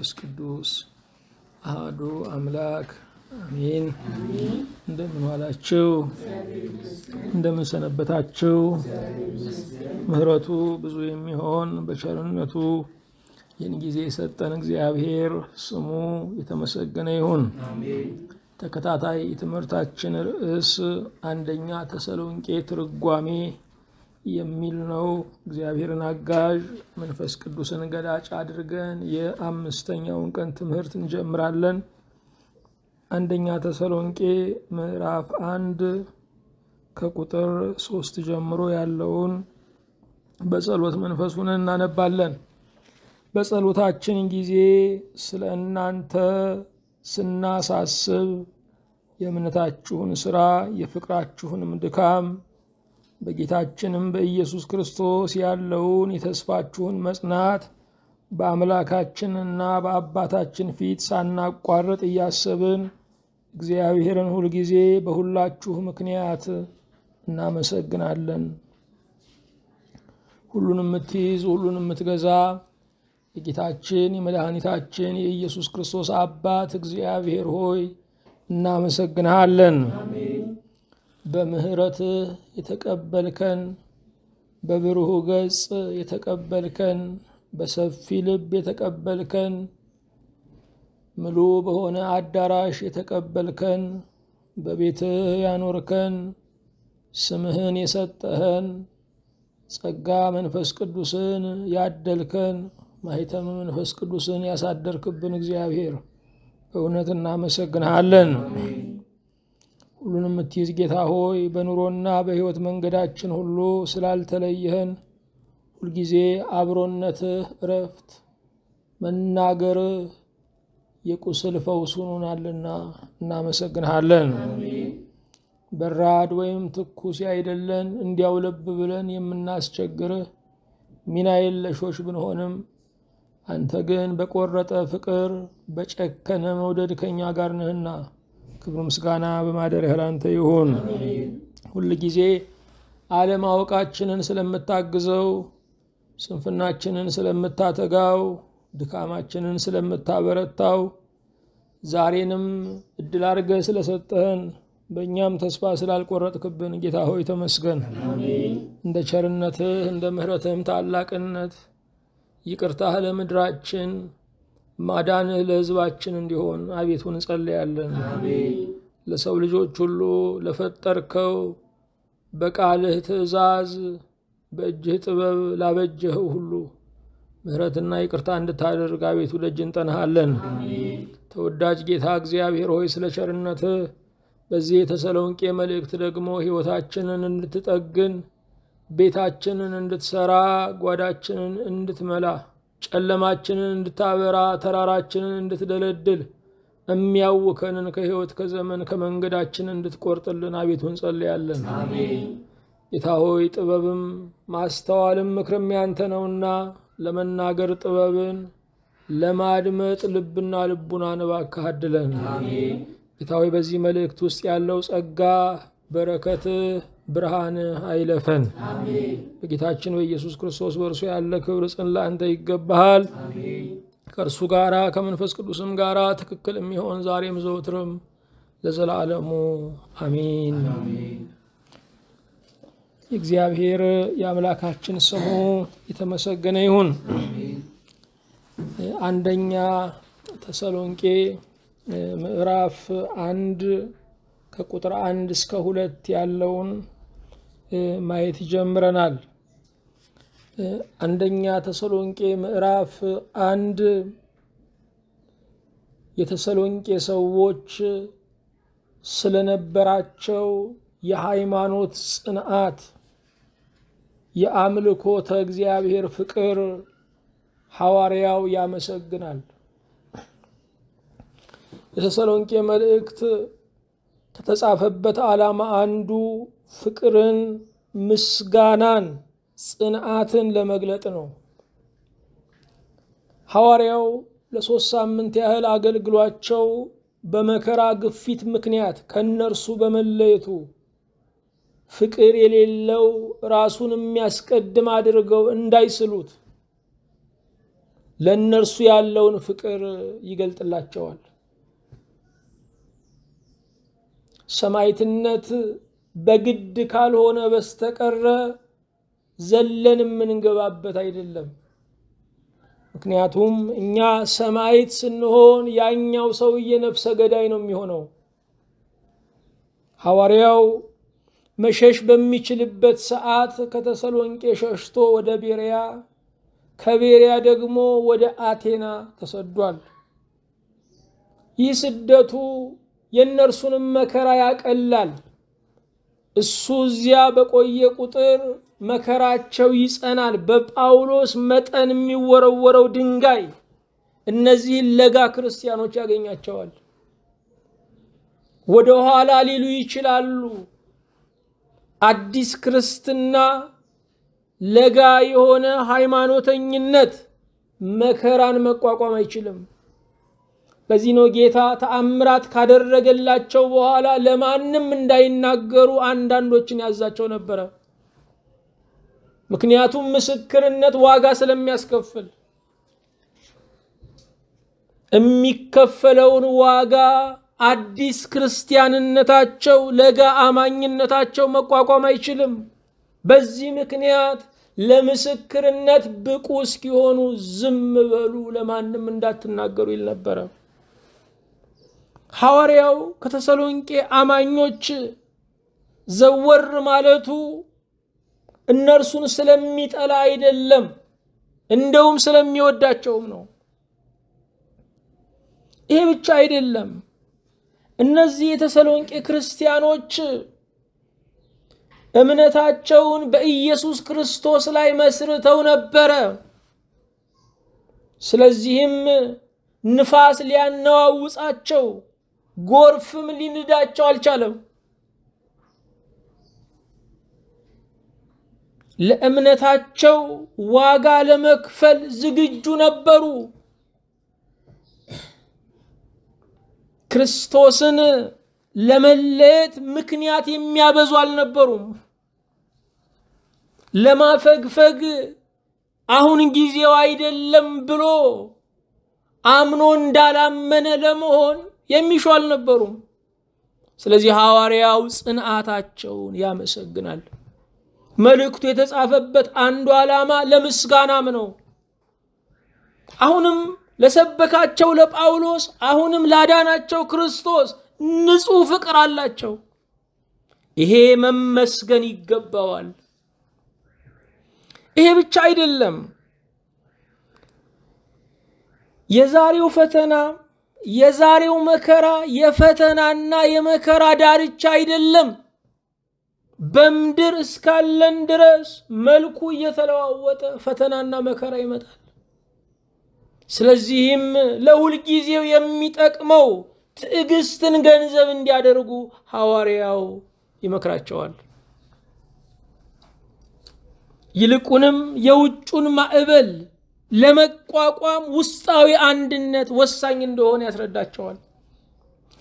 መንፈስ ቅዱስ አህዱ አምላክ አሚን እንደምን ዋላችሁ እንደምን ሰነበታችሁ ምህረቱ ብዙ የሚሆን በቸርነቱ ይህን ጊዜ የሰጠን እግዚአብሔር ስሙ የተመሰገነ ይሁን ተከታታይ የትምህርታችን ርዕስ አንደኛ ተሰሎንቄ ትርጓሜ የሚል ነው። እግዚአብሔርን አጋዥ መንፈስ ቅዱስን ገላጭ አድርገን የአምስተኛውን ቀን ትምህርት እንጀምራለን። አንደኛ ተሰሎንቄ ምዕራፍ አንድ ከቁጥር ሶስት ጀምሮ ያለውን በጸሎት መንፈሱን እናነባለን። በጸሎታችን ጊዜ ስለ እናንተ ስናሳስብ የእምነታችሁን ስራ የፍቅራችሁንም ድካም በጌታችንም በኢየሱስ ክርስቶስ ያለውን የተስፋችሁን መጽናት በአምላካችን እና በአባታችን ፊት ሳናቋርጥ እያሰብን እግዚአብሔርን ሁልጊዜ በሁላችሁ ምክንያት እናመሰግናለን። ሁሉን የምትይዝ ሁሉን የምትገዛ የጌታችን የመድኃኒታችን የኢየሱስ ክርስቶስ አባት እግዚአብሔር ሆይ እናመሰግንሃለን። በምህረትህ የተቀበልከን በብሩህ ገጽ የተቀበልከን በሰፊ ልብ የተቀበልከን ምሉ በሆነ አዳራሽ የተቀበልከን በቤትህ ያኖርከን ስምህን የሰጠኸን ጸጋ መንፈስ ቅዱስን ያደልከን ማኅተም መንፈስ ቅዱስን ያሳደርክብን እግዚአብሔር በእውነት እናመሰግንሃለን። ሁሉንም የምትይዝ ጌታ ሆይ በኑሮና በሕይወት መንገዳችን ሁሉ ስላልተለየህን ሁልጊዜ አብሮነትህ እረፍት መናገርህ የቁስል ፈውስ ሆኖናልና እናመሰግንሃለን። በራድ ወይም ትኩስ አይደለን እንዲያው ልብ ብለን የምናስቸግርህ ሚና የለሾች ብንሆንም አንተ ግን በቆረጠ ፍቅር በጨከነ መውደድ ከኛ ጋር ነህና ክብሩ ምስጋና በማደር ላንተ ይሁን ሁል ጊዜ አለማወቃችንን ስለምታግዘው ስንፍናችንን ስለምታተጋው ድካማችንን ስለምታበረታው ዛሬንም እድል አድርገህ ስለሰጠህን በእኛም ተስፋ ስላልቆረጥክብን ጌታ ሆይ ተመስገን። እንደ ቸርነትህ እንደ ምሕረትህም ታላቅነት ይቅርታህ ለምድራችን ማዳንህ ለሕዝባችን እንዲሆን አቤቱ እንጸለያለን። ለሰው ልጆች ሁሉ ለፈጠርከው በቃልህ ትእዛዝ በእጅህ ጥበብ ላበጀኸው ሁሉ ምሕረትና ይቅርታ እንድታደርግ አቤቱ ደጅ እንጠናሃለን። ተወዳጅ ጌታ እግዚአብሔር ሆይ ስለ ቸርነትህ በዚህ የተሰሎንቄ መልእክት ደግሞ ሕይወታችንን እንድትጠግን ቤታችንን እንድትሰራ ጓዳችንን እንድትመላ ጨለማችንን እንድታበራ ተራራችንን እንድትደለድል የሚያውከንን ከህይወት ከዘመን ከመንገዳችን እንድትቆርጥልን አቤቱ እንጸልያለን። ጌታ ሆይ ጥበብም ማስተዋልም ምክርም ያንተ ነውና ለመናገር ጥበብን ለማድመጥ ልብና ልቡን እባክህ አድለን። ጌታ ሆይ በዚህ መልእክት ውስጥ ያለው ጸጋ በረከት ብርሃን አይለፈን። በጌታችን በኢየሱስ ክርስቶስ በእርሱ ያለ ክብር ጽን ለአንተ ይገባሃል። ከእርሱ ጋራ ከመንፈስ ቅዱስም ጋራ ትክክል የሚሆን ዛሬም ዘውትርም ለዘላለሙ አሚን። የእግዚአብሔር የአምላካችን ስሙ የተመሰገነ ይሁን። አንደኛ ተሰሎንቄ ምዕራፍ አንድ ከቁጥር አንድ እስከ ሁለት ያለውን ማየት ጀምረናል። አንደኛ ተሰሎንቄ ምዕራፍ አንድ የተሰሎንቄ ሰዎች ስለነበራቸው የሃይማኖት ጽንዓት፣ የአምልኮተ እግዚአብሔር ፍቅር ሐዋርያው ያመሰግናል። የተሰሎንቄ መልእክት ከተጻፈበት ዓላማ አንዱ ፍቅርን፣ ምስጋናን፣ ጽንዓትን ለመግለጥ ነው። ሐዋርያው ለሶስት ሳምንት ያህል አገልግሏቸው በመከራ ግፊት ምክንያት ከእነርሱ በመለየቱ ፍቅር የሌለው ራሱን የሚያስቀድም አድርገው እንዳይስሉት ለእነርሱ ያለውን ፍቅር ይገልጥላቸዋል። ሰማይትነት በግድ ካልሆነ በስተቀረ ዘለን የምንገባበት አይደለም። ምክንያቱም እኛ ሰማይት ስንሆን ያኛው ሰውዬ ነፍሰ ገዳይ ነው የሚሆነው። ሐዋርያው መሸሽ በሚችልበት ሰዓት ከተሰሎንቄ ሸሽቶ ወደ ቤሪያ ከቤሪያ ደግሞ ወደ አቴና ተሰዷል። ይህ ስደቱ የእነርሱንም መከራ ያቀላል። እሱ እዚያ በቆየ ቁጥር መከራቸው ይጸናል። በጳውሎስ መጠን የሚወረወረው ድንጋይ እነዚህን ለጋ ክርስቲያኖች ያገኛቸዋል። ወደ ኋላ ሊሉ ይችላሉ። አዲስ ክርስትና፣ ለጋ የሆነ ሃይማኖተኝነት መከራን መቋቋም አይችልም። በዚህ ነው ጌታ ተአምራት ካደረገላቸው በኋላ ለማንም እንዳይናገሩ አንዳንዶችን ያዛቸው ነበረ። ምክንያቱም ምስክርነት ዋጋ ስለሚያስከፍል የሚከፈለውን ዋጋ አዲስ ክርስቲያንነታቸው ለጋ አማኝነታቸው መቋቋም አይችልም። በዚህ ምክንያት ለምስክርነት ብቁ እስኪሆኑ ዝም በሉ፣ ለማንም እንዳትናገሩ ይል ነበረ። ሐዋርያው ከተሰሎንቄ አማኞች ዘወር ማለቱ እነርሱን ስለሚጠላ አይደለም፣ እንደውም ስለሚወዳቸውም ነው። ይሄ ብቻ አይደለም። እነዚህ የተሰሎንቄ ክርስቲያኖች እምነታቸውን በኢየሱስ ክርስቶስ ላይ መስርተው ነበረ። ስለዚህም ንፋስ ሊያነዋውጻቸው ጎርፍም ሊንዳቸው አልቻለም። ለእምነታቸው ዋጋ ለመክፈል ዝግጁ ነበሩ። ክርስቶስን ለመለየት ምክንያት የሚያበዙ አልነበሩም። ለማፈግፈግ አሁን ጊዜው አይደለም ብሎ አምኖ እንዳላመነ ለመሆን የሚሹ አልነበሩም። ስለዚህ ሐዋርያው ጽንዓታቸውን ያመሰግናል። መልእክቱ የተጻፈበት አንዱ ዓላማ ለምስጋናም ነው። አሁንም ለሰበካቸው ለጳውሎስ አሁንም ላዳናቸው ክርስቶስ ንጹሕ ፍቅር አላቸው። ይሄ መመስገን ይገባዋል። ይሄ ብቻ አይደለም። የዛሬው ፈተና የዛሬው መከራ የፈተናና የመከራ ዳርቻ አይደለም። በምድር እስካለን ድረስ መልኩ እየተለዋወጠ ፈተናና መከራ ይመጣል። ስለዚህም ለሁልጊዜው የሚጠቅመው ትዕግስትን ገንዘብ እንዲያደርጉ ሐዋርያው ይመክራቸዋል። ይልቁንም የውጩን ማዕበል ለመቋቋም ውስጣዊ አንድነት ወሳኝ እንደሆነ ያስረዳቸዋል።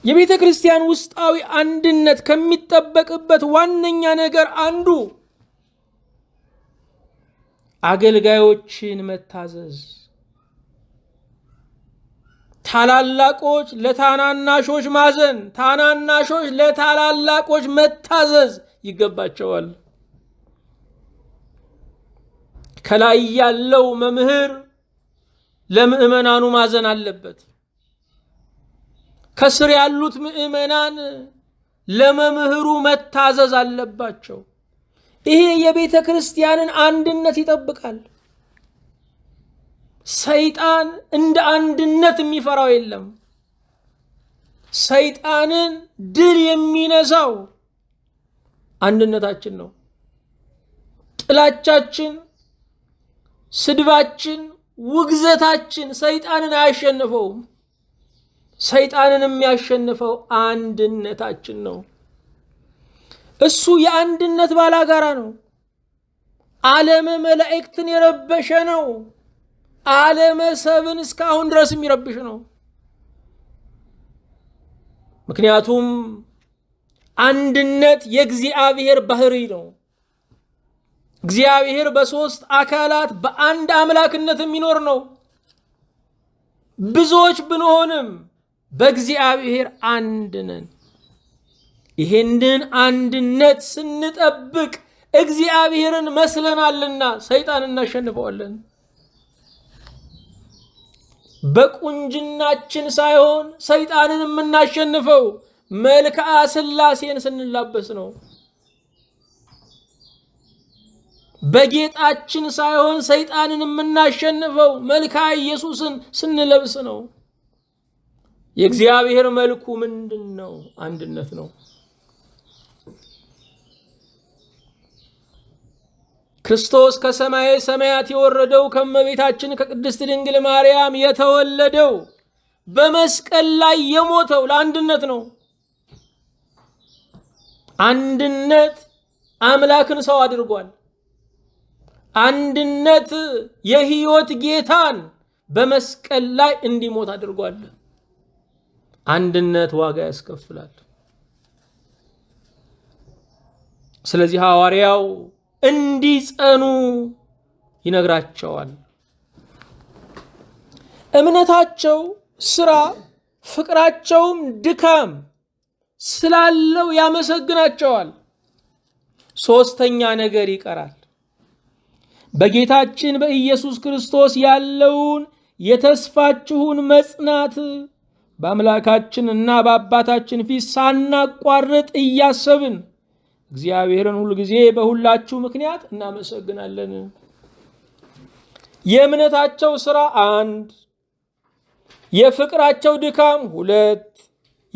የቤተ ክርስቲያን ውስጣዊ አንድነት ከሚጠበቅበት ዋነኛ ነገር አንዱ አገልጋዮችን መታዘዝ፣ ታላላቆች ለታናናሾች ማዘን፣ ታናናሾች ለታላላቆች መታዘዝ ይገባቸዋል። ከላይ ያለው መምህር ለምዕመናኑ ማዘን አለበት። ከስር ያሉት ምዕመናን ለመምህሩ መታዘዝ አለባቸው። ይሄ የቤተ ክርስቲያንን አንድነት ይጠብቃል። ሰይጣን እንደ አንድነት የሚፈራው የለም። ሰይጣንን ድል የሚነሳው አንድነታችን ነው። ጥላቻችን ስድባችን፣ ውግዘታችን ሰይጣንን አያሸንፈውም። ሰይጣንን የሚያሸንፈው አንድነታችን ነው። እሱ የአንድነት ባላጋራ ነው። ዓለመ መላእክትን የረበሸ ነው። ዓለመ ሰብን እስካሁን ድረስ የሚረብሽ ነው። ምክንያቱም አንድነት የእግዚአብሔር ባህሪ ነው። እግዚአብሔር በሶስት አካላት በአንድ አምላክነት የሚኖር ነው። ብዙዎች ብንሆንም በእግዚአብሔር አንድ ነን። ይህንን አንድነት ስንጠብቅ እግዚአብሔርን መስለናልና ሰይጣን እናሸንፈዋለን። በቁንጅናችን ሳይሆን ሰይጣንን የምናሸንፈው መልክአ ስላሴን ስንላበስ ነው። በጌጣችን ሳይሆን ሰይጣንን የምናሸንፈው መልካ ኢየሱስን ስንለብስ ነው። የእግዚአብሔር መልኩ ምንድን ነው? አንድነት ነው። ክርስቶስ ከሰማየ ሰማያት የወረደው ከመቤታችን ከቅድስት ድንግል ማርያም የተወለደው በመስቀል ላይ የሞተው ለአንድነት ነው። አንድነት አምላክን ሰው አድርጓል። አንድነት የህይወት ጌታን በመስቀል ላይ እንዲሞት አድርጓል። አንድነት ዋጋ ያስከፍላል። ስለዚህ ሐዋርያው እንዲጸኑ ይነግራቸዋል። እምነታቸው፣ ስራ፣ ፍቅራቸውም ድካም ስላለው ያመሰግናቸዋል። ሶስተኛ ነገር ይቀራል። በጌታችን በኢየሱስ ክርስቶስ ያለውን የተስፋችሁን መጽናት በአምላካችንና በአባታችን ፊት ሳናቋርጥ እያሰብን እግዚአብሔርን ሁል ጊዜ በሁላችሁ ምክንያት እናመሰግናለን። የእምነታቸው ሥራ አንድ፣ የፍቅራቸው ድካም ሁለት፣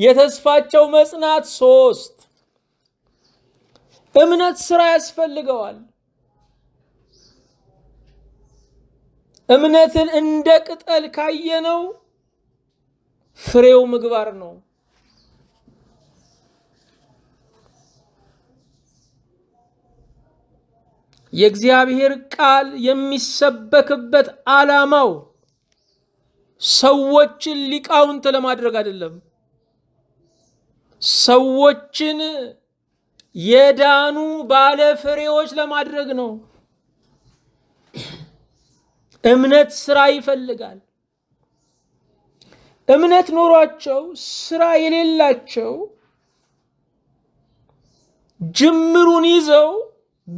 የተስፋቸው መጽናት ሶስት። እምነት ሥራ ያስፈልገዋል። እምነትን እንደ ቅጠል ካየነው ፍሬው ምግባር ነው። የእግዚአብሔር ቃል የሚሰበክበት ዓላማው ሰዎችን ሊቃውንት ለማድረግ አይደለም። ሰዎችን የዳኑ ባለፍሬዎች ለማድረግ ነው። እምነት ስራ ይፈልጋል። እምነት ኖሯቸው ስራ የሌላቸው ጅምሩን ይዘው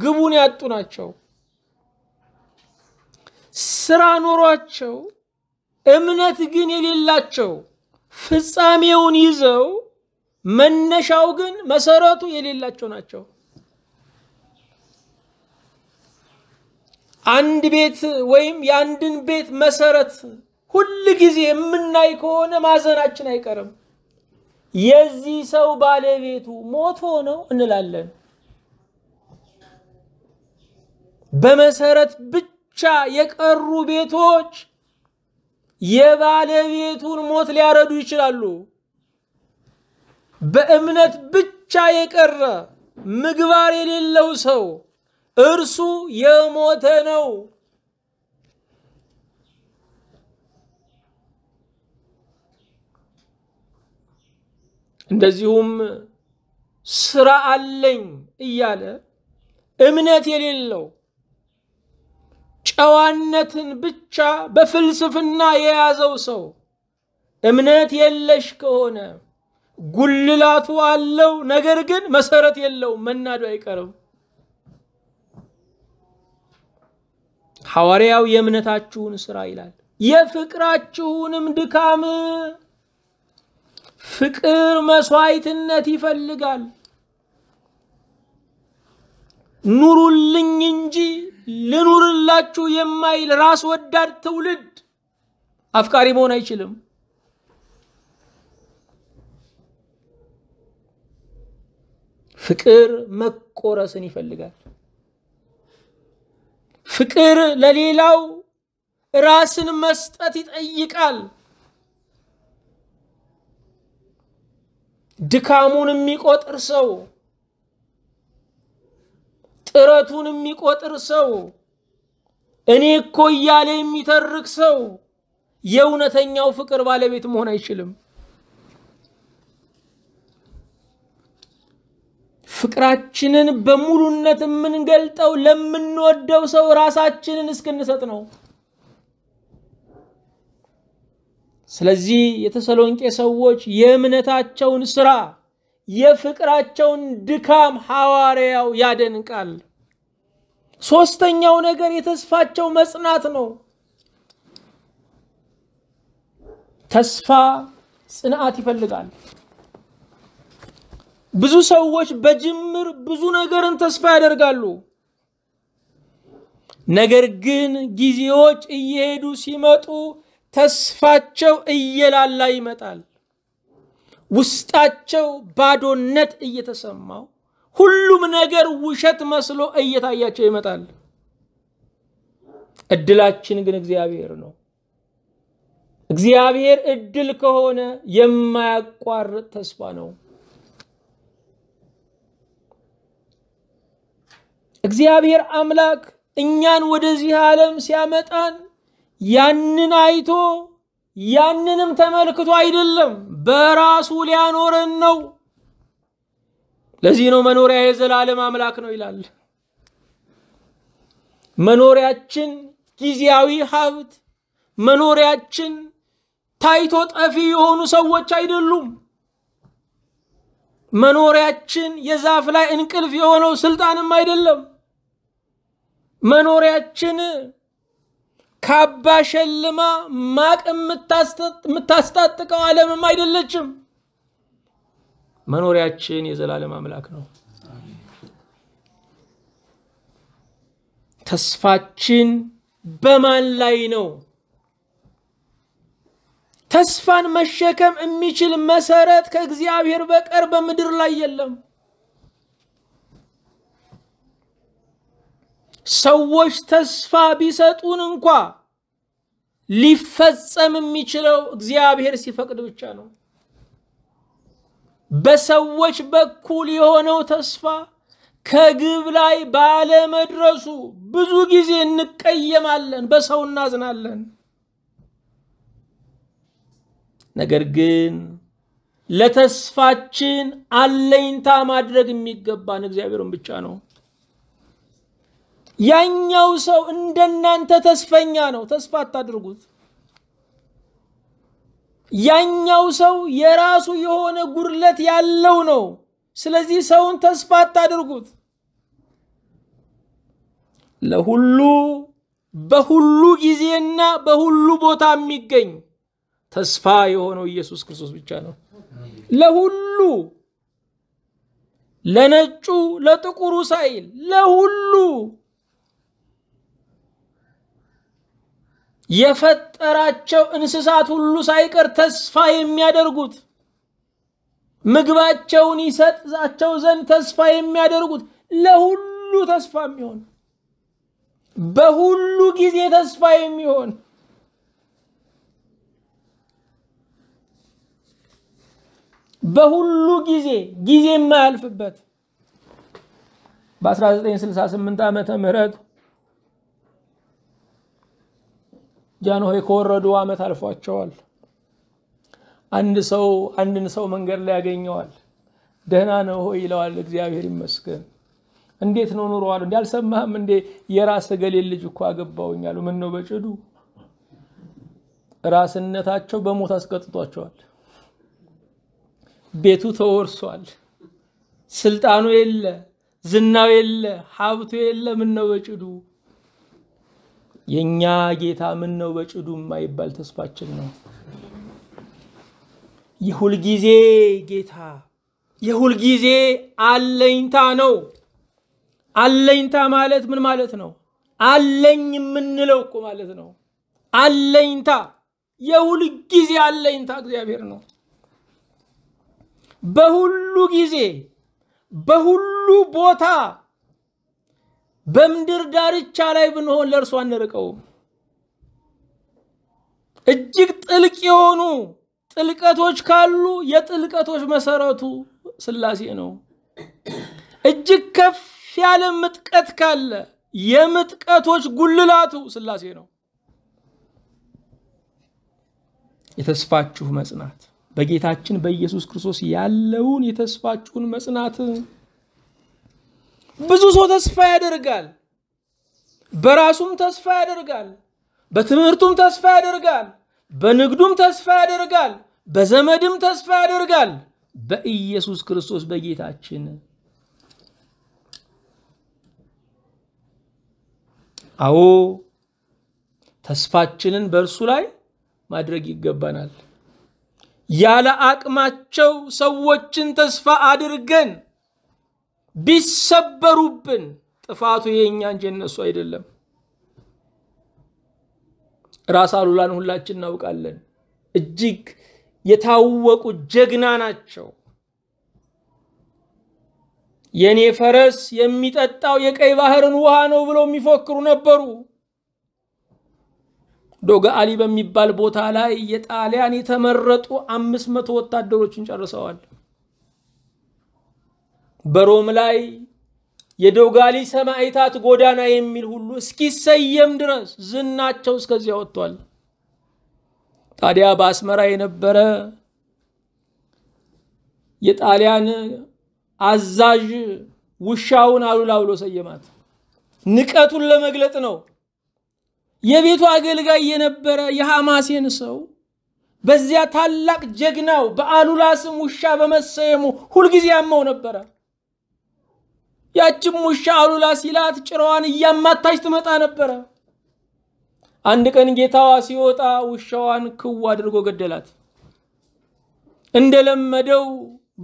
ግቡን ያጡ ናቸው። ስራ ኖሯቸው እምነት ግን የሌላቸው ፍጻሜውን ይዘው መነሻው ግን መሰረቱ የሌላቸው ናቸው። አንድ ቤት ወይም የአንድን ቤት መሰረት ሁል ጊዜ የምናይ ከሆነ ማዘናችን አይቀርም። የዚህ ሰው ባለቤቱ ሞቶ ነው እንላለን። በመሰረት ብቻ የቀሩ ቤቶች የባለቤቱን ሞት ሊያረዱ ይችላሉ። በእምነት ብቻ የቀረ ምግባር የሌለው ሰው እርሱ የሞተ ነው። እንደዚሁም ስራ አለኝ እያለ እምነት የሌለው ጨዋነትን ብቻ በፍልስፍና የያዘው ሰው እምነት የለሽ ከሆነ ጉልላቱ አለው፣ ነገር ግን መሰረት የለውም። መናዱ አይቀርም። ሐዋርያው የእምነታችሁን ሥራ ይላል፣ የፍቅራችሁንም ድካም። ፍቅር መስዋይትነት ይፈልጋል። ኑሩልኝ እንጂ ልኑርላችሁ የማይል ራስ ወዳድ ትውልድ አፍቃሪ መሆን አይችልም። ፍቅር መቆረስን ይፈልጋል። ፍቅር ለሌላው ራስን መስጠት ይጠይቃል። ድካሙን የሚቆጥር ሰው፣ ጥረቱን የሚቆጥር ሰው፣ እኔ እኮ እያለ የሚተርክ ሰው የእውነተኛው ፍቅር ባለቤት መሆን አይችልም። ፍቅራችንን በሙሉነት የምንገልጠው ለምንወደው ሰው ራሳችንን እስክንሰጥ ነው። ስለዚህ የተሰሎንቄ ሰዎች የእምነታቸውን ስራ የፍቅራቸውን ድካም ሐዋርያው ያደንቃል። ሶስተኛው ነገር የተስፋቸው መጽናት ነው። ተስፋ ጽንዓት ይፈልጋል። ብዙ ሰዎች በጅምር ብዙ ነገርን ተስፋ ያደርጋሉ። ነገር ግን ጊዜዎች እየሄዱ ሲመጡ ተስፋቸው እየላላ ይመጣል። ውስጣቸው ባዶነት እየተሰማው ሁሉም ነገር ውሸት መስሎ እየታያቸው ይመጣል። እድላችን ግን እግዚአብሔር ነው። እግዚአብሔር እድል ከሆነ የማያቋርጥ ተስፋ ነው። እግዚአብሔር አምላክ እኛን ወደዚህ ዓለም ሲያመጣን ያንን አይቶ ያንንም ተመልክቶ አይደለም፣ በራሱ ሊያኖረን ነው። ለዚህ ነው መኖሪያ የዘላለም አምላክ ነው ይላል። መኖሪያችን ጊዜያዊ ሀብት፣ መኖሪያችን ታይቶ ጠፊ የሆኑ ሰዎች አይደሉም። መኖሪያችን የዛፍ ላይ እንቅልፍ የሆነው ስልጣንም አይደለም። መኖሪያችን ካባ ሸልማ ማቅ የምታስታጥቀው ዓለምም አይደለችም። መኖሪያችን የዘላለም አምላክ ነው። ተስፋችን በማን ላይ ነው? ተስፋን መሸከም የሚችል መሰረት ከእግዚአብሔር በቀር በምድር ላይ የለም። ሰዎች ተስፋ ቢሰጡን እንኳ ሊፈጸም የሚችለው እግዚአብሔር ሲፈቅድ ብቻ ነው። በሰዎች በኩል የሆነው ተስፋ ከግብ ላይ ባለመድረሱ ብዙ ጊዜ እንቀየማለን፣ በሰው እናዝናለን። ነገር ግን ለተስፋችን አለኝታ ማድረግ የሚገባን እግዚአብሔርን ብቻ ነው። ያኛው ሰው እንደናንተ ተስፈኛ ነው። ተስፋ አታድርጉት። ያኛው ሰው የራሱ የሆነ ጉድለት ያለው ነው። ስለዚህ ሰውን ተስፋ አታድርጉት። ለሁሉ በሁሉ ጊዜና በሁሉ ቦታ የሚገኝ ተስፋ የሆነው ኢየሱስ ክርስቶስ ብቻ ነው። ለሁሉ ለነጩ፣ ለጥቁሩ ሳይል ለሁሉ የፈጠራቸው እንስሳት ሁሉ ሳይቀር ተስፋ የሚያደርጉት ምግባቸውን ይሰጣቸው ዘንድ ተስፋ የሚያደርጉት ለሁሉ ተስፋ የሚሆን በሁሉ ጊዜ ተስፋ የሚሆን በሁሉ ጊዜ ጊዜ የማያልፍበት በ1968 ዓመተ ምህረት ጃንሆይ ከወረዱ አመት አልፏቸዋል። አንድ ሰው አንድን ሰው መንገድ ላይ ያገኘዋል። ደህና ነው ሆይ ይለዋል። እግዚአብሔር ይመስገን። እንዴት ነው ኑሮዋል? እንዲ አልሰማህም እንዴ? የራስ ገሌን ልጅ እኮ አሉ። ምን ነው በጭዱ ራስነታቸው በሞት አስቀጥጧቸዋል። ቤቱ ተወርሷል። ስልጣኑ የለ፣ ዝናው የለ፣ ሀብቱ የለ። ምን ነው በጭዱ የእኛ ጌታ ምን ነው በጭዱ የማይባል ተስፋችን ነው። የሁልጊዜ ጌታ የሁልጊዜ አለኝታ ነው። አለኝታ ማለት ምን ማለት ነው? አለኝ የምንለው እኮ ማለት ነው። አለኝታ የሁልጊዜ አለኝታ እግዚአብሔር ነው። በሁሉ ጊዜ በሁሉ ቦታ በምድር ዳርቻ ላይ ብንሆን ለእርሱ አንርቀውም። እጅግ ጥልቅ የሆኑ ጥልቀቶች ካሉ የጥልቀቶች መሰረቱ ስላሴ ነው። እጅግ ከፍ ያለ ምጥቀት ካለ የምጥቀቶች ጉልላቱ ስላሴ ነው። የተስፋችሁ መጽናት በጌታችን በኢየሱስ ክርስቶስ ያለውን የተስፋችሁን መጽናት ብዙ ሰው ተስፋ ያደርጋል። በራሱም ተስፋ ያደርጋል። በትምህርቱም ተስፋ ያደርጋል። በንግዱም ተስፋ ያደርጋል። በዘመድም ተስፋ ያደርጋል። በኢየሱስ ክርስቶስ በጌታችን አዎ ተስፋችንን በእርሱ ላይ ማድረግ ይገባናል። ያለ አቅማቸው ሰዎችን ተስፋ አድርገን ቢሰበሩብን ጥፋቱ የእኛ እንጂ እነሱ አይደለም። ራስ አሉላን ሁላችን እናውቃለን። እጅግ የታወቁ ጀግና ናቸው። የእኔ ፈረስ የሚጠጣው የቀይ ባህርን ውሃ ነው ብለው የሚፎክሩ ነበሩ። ዶጋ አሊ በሚባል ቦታ ላይ የጣሊያን የተመረጡ አምስት መቶ ወታደሮችን ጨርሰዋል። በሮም ላይ የዶጋሊ ሰማዕታት ጎዳና የሚል ሁሉ እስኪሰየም ድረስ ዝናቸው እስከዚያ ወጥቷል። ታዲያ በአስመራ የነበረ የጣሊያን አዛዥ ውሻውን አሉላ ብሎ ሰየማት። ንቀቱን ለመግለጥ ነው። የቤቱ አገልጋይ የነበረ የሐማሴን ሰው በዚያ ታላቅ ጀግናው በአሉላ ስም ውሻ በመሰየሙ ሁልጊዜ ያመው ነበራል። ያችም ውሻ አሉላ ሲላት ጭራዋን እያማታች ትመጣ ነበረ። አንድ ቀን ጌታዋ ሲወጣ ውሻዋን ክው አድርጎ ገደላት። እንደለመደው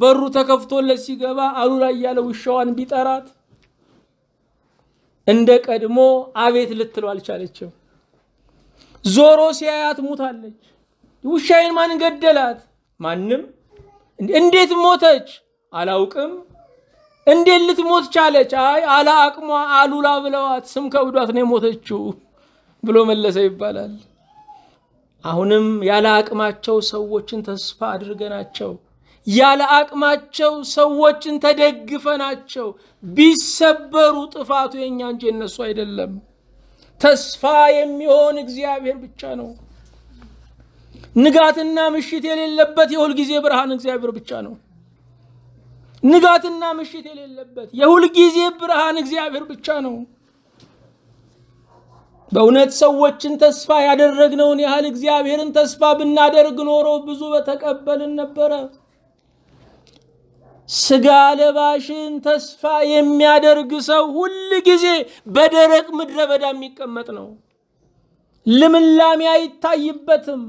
በሩ ተከፍቶለት ሲገባ አሉላ እያለ ውሻዋን ቢጠራት እንደ ቀድሞ አቤት ልትለው አልቻለችም። ዞሮ ሲያያት ሙታለች። ውሻዬን ማን ገደላት? ማንም። እንዴት ሞተች? አላውቅም እንዴት ልትሞት ቻለች? አይ አላ አቅሟ አሉላ ብለዋት ስም ከብዷት ነው የሞተችው ብሎ መለሰ ይባላል። አሁንም ያለ አቅማቸው ሰዎችን ተስፋ አድርገናቸው ያለ አቅማቸው ሰዎችን ተደግፈናቸው ቢሰበሩ ጥፋቱ የእኛ እንጂ የነሱ አይደለም። ተስፋ የሚሆን እግዚአብሔር ብቻ ነው። ንጋትና ምሽት የሌለበት የሁል ጊዜ ብርሃን እግዚአብሔር ብቻ ነው። ንጋትና ምሽት የሌለበት የሁልጊዜ ብርሃን እግዚአብሔር ብቻ ነው። በእውነት ሰዎችን ተስፋ ያደረግነውን ያህል እግዚአብሔርን ተስፋ ብናደርግ ኖሮ ብዙ በተቀበልን ነበረ። ስጋ ለባሽን ተስፋ የሚያደርግ ሰው ሁል ጊዜ በደረቅ ምድረ በዳ የሚቀመጥ ነው። ልምላሜ አይታይበትም፣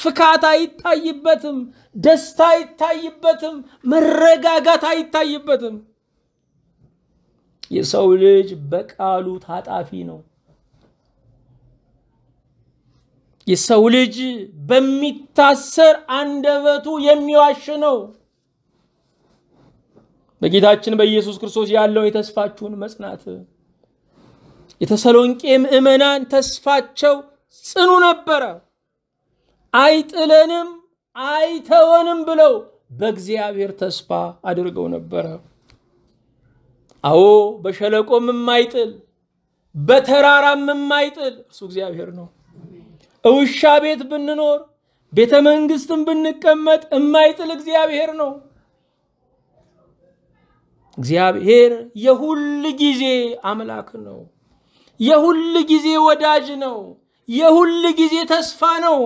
ፍካት አይታይበትም፣ ደስታ አይታይበትም፣ መረጋጋት አይታይበትም። የሰው ልጅ በቃሉ ታጣፊ ነው። የሰው ልጅ በሚታሰር አንደበቱ የሚዋሽ ነው። በጌታችን በኢየሱስ ክርስቶስ ያለው የተስፋችሁን መጽናት የተሰሎንቄ ምዕመናን ተስፋቸው ጽኑ ነበረ። አይጥለንም አይተወንም ብለው በእግዚአብሔር ተስፋ አድርገው ነበረ። አዎ በሸለቆም የማይጥል በተራራም የማይጥል እርሱ እግዚአብሔር ነው። እውሻ ቤት ብንኖር ቤተ መንግስትም ብንቀመጥ የማይጥል እግዚአብሔር ነው። እግዚአብሔር የሁል ጊዜ አምላክ ነው። የሁል ጊዜ ወዳጅ ነው። የሁል ጊዜ ተስፋ ነው።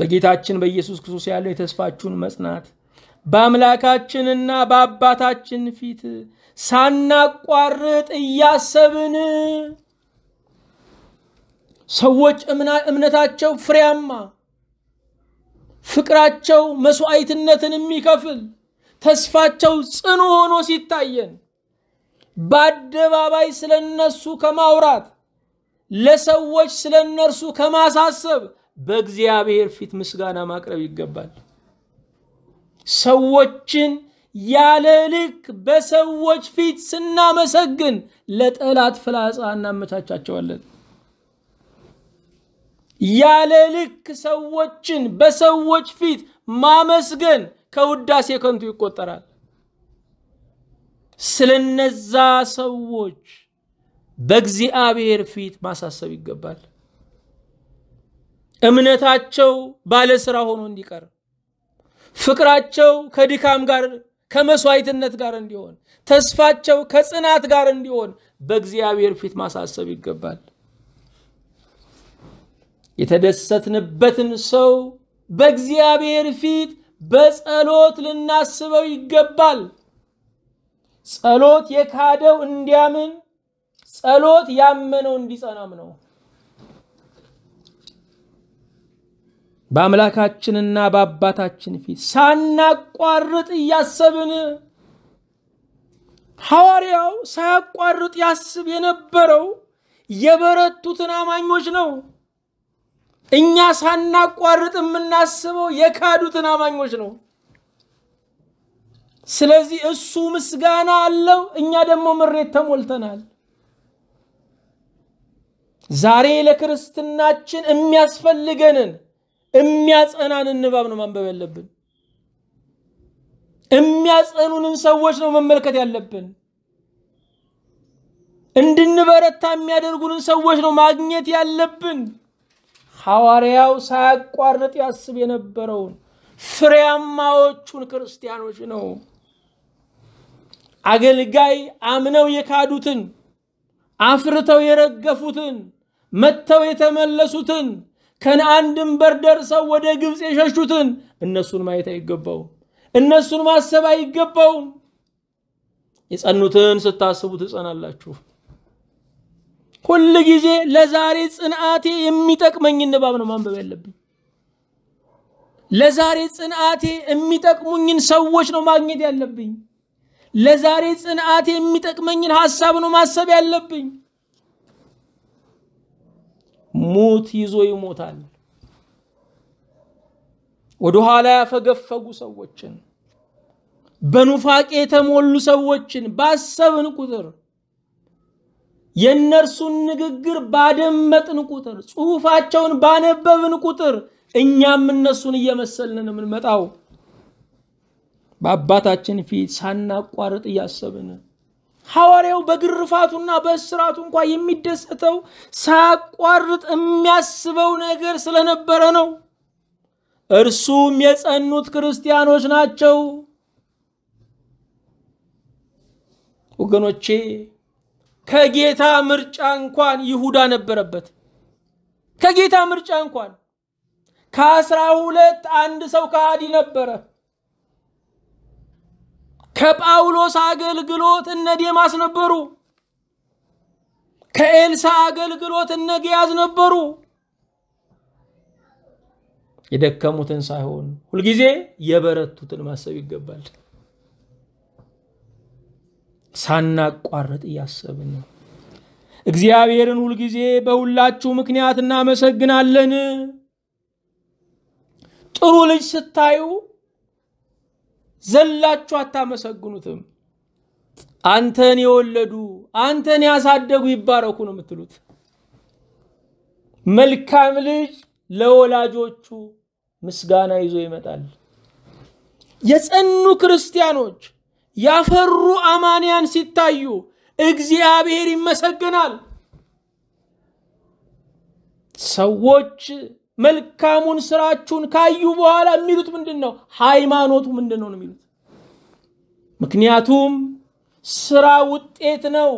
በጌታችን በኢየሱስ ክርስቶስ ያለው የተስፋችሁን መጽናት በአምላካችንና በአባታችን ፊት ሳናቋርጥ እያሰብን ሰዎች እምነታቸው ፍሬያማ፣ ፍቅራቸው መስዋዕትነትን የሚከፍል ተስፋቸው ጽኑ ሆኖ ሲታየን በአደባባይ ስለ እነሱ ከማውራት ለሰዎች ስለ እነርሱ ከማሳሰብ በእግዚአብሔር ፊት ምስጋና ማቅረብ ይገባል። ሰዎችን ያለ ልክ በሰዎች ፊት ስናመሰግን ለጠላት ፍላጻ እናመቻቻቸዋለን። ያለ ልክ ሰዎችን በሰዎች ፊት ማመስገን ከውዳሴ ከንቱ ይቆጠራል። ስለነዛ ሰዎች በእግዚአብሔር ፊት ማሳሰብ ይገባል። እምነታቸው ባለስራ ሆኖ እንዲቀር፣ ፍቅራቸው ከድካም ጋር ከመስዋዕትነት ጋር እንዲሆን፣ ተስፋቸው ከጽናት ጋር እንዲሆን በእግዚአብሔር ፊት ማሳሰብ ይገባል። የተደሰትንበትን ሰው በእግዚአብሔር ፊት በጸሎት ልናስበው ይገባል። ጸሎት የካደው እንዲያምን፣ ጸሎት ያመነው እንዲጸናም ነው። በአምላካችንና በአባታችን ፊት ሳናቋርጥ እያሰብን ሐዋርያው ሳያቋርጥ ያስብ የነበረው የበረቱትን አማኞች ነው። እኛ ሳናቋርጥ የምናስበው የካዱትን አማኞች ነው። ስለዚህ እሱ ምስጋና አለው እኛ ደግሞ ምሬት ተሞልተናል ዛሬ ለክርስትናችን የሚያስፈልገንን የሚያጸናን ንባብ ነው ማንበብ ያለብን የሚያጸኑንን ሰዎች ነው መመልከት ያለብን እንድንበረታ የሚያደርጉንን ሰዎች ነው ማግኘት ያለብን ሐዋርያው ሳያቋርጥ ያስብ የነበረውን ፍሬያማዎቹን ክርስቲያኖች ነው አገልጋይ አምነው የካዱትን አፍርተው የረገፉትን መጥተው የተመለሱትን ከነአን ድንበር ደርሰው ወደ ግብፅ የሸሹትን እነሱን ማየት አይገባውም። እነሱን ማሰብ አይገባውም። የጸኑትን ስታስቡ ትጸናላችሁ። ሁል ጊዜ ለዛሬ ጽንዓቴ የሚጠቅመኝን ንባብ ነው ማንበብ ያለብኝ። ለዛሬ ጽንዓቴ የሚጠቅሙኝን ሰዎች ነው ማግኘት ያለብኝ። ለዛሬ ጽንዓት የሚጠቅመኝን ሐሳብ ነው ማሰብ ያለብኝ። ሞት ይዞ ይሞታል። ወደ ኋላ ያፈገፈጉ ሰዎችን፣ በኑፋቄ የተሞሉ ሰዎችን ባሰብን ቁጥር የእነርሱን ንግግር ባደመጥን ቁጥር፣ ጽሑፋቸውን ባነበብን ቁጥር እኛም እነሱን እየመሰልን የምንመጣው በአባታችን ፊት ሳናቋርጥ እያሰብን ሐዋርያው በግርፋቱና በእስራቱ እንኳ የሚደሰተው ሳያቋርጥ የሚያስበው ነገር ስለነበረ ነው። እርሱም የጸኑት ክርስቲያኖች ናቸው። ወገኖቼ ከጌታ ምርጫ እንኳን ይሁዳ ነበረበት። ከጌታ ምርጫ እንኳን ከአስራ ሁለት አንድ ሰው ከሃዲ ነበረ። ከጳውሎስ አገልግሎት እነ ዴማስ ነበሩ። ከኤልሳ አገልግሎት እነ ግያዝ ነበሩ። የደከሙትን ሳይሆን ሁልጊዜ የበረቱትን ማሰብ ይገባል። ሳናቋረጥ እያሰብን ነው። እግዚአብሔርን ሁልጊዜ በሁላችሁ ምክንያት እናመሰግናለን። ጥሩ ልጅ ስታዩ ዘላችሁ አታመሰግኑትም። አንተን የወለዱ አንተን ያሳደጉ ይባረኩ ነው የምትሉት። መልካም ልጅ ለወላጆቹ ምስጋና ይዞ ይመጣል። የጸኑ ክርስቲያኖች ያፈሩ አማንያን ሲታዩ እግዚአብሔር ይመሰግናል። ሰዎች መልካሙን ስራችሁን ካዩ በኋላ የሚሉት ምንድን ነው? ሃይማኖቱ ምንድን ነው የሚሉት። ምክንያቱም ስራ ውጤት ነው።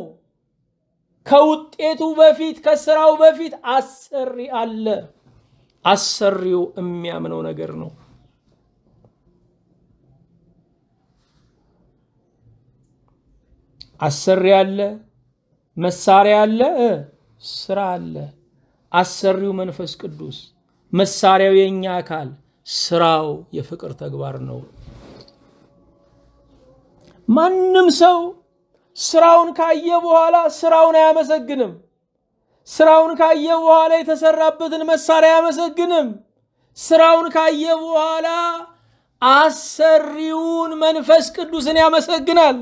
ከውጤቱ በፊት ከስራው በፊት አሰሪ አለ። አሰሪው የሚያምነው ነገር ነው። አሰሪ አለ፣ መሳሪያ አለ፣ ስራ አለ። አሰሪው መንፈስ ቅዱስ መሳሪያው የእኛ አካል፣ ስራው የፍቅር ተግባር ነው። ማንም ሰው ስራውን ካየ በኋላ ስራውን አያመሰግንም። ስራውን ካየ በኋላ የተሰራበትን መሳሪያ አያመሰግንም። ስራውን ካየ በኋላ አሰሪውን መንፈስ ቅዱስን ያመሰግናል።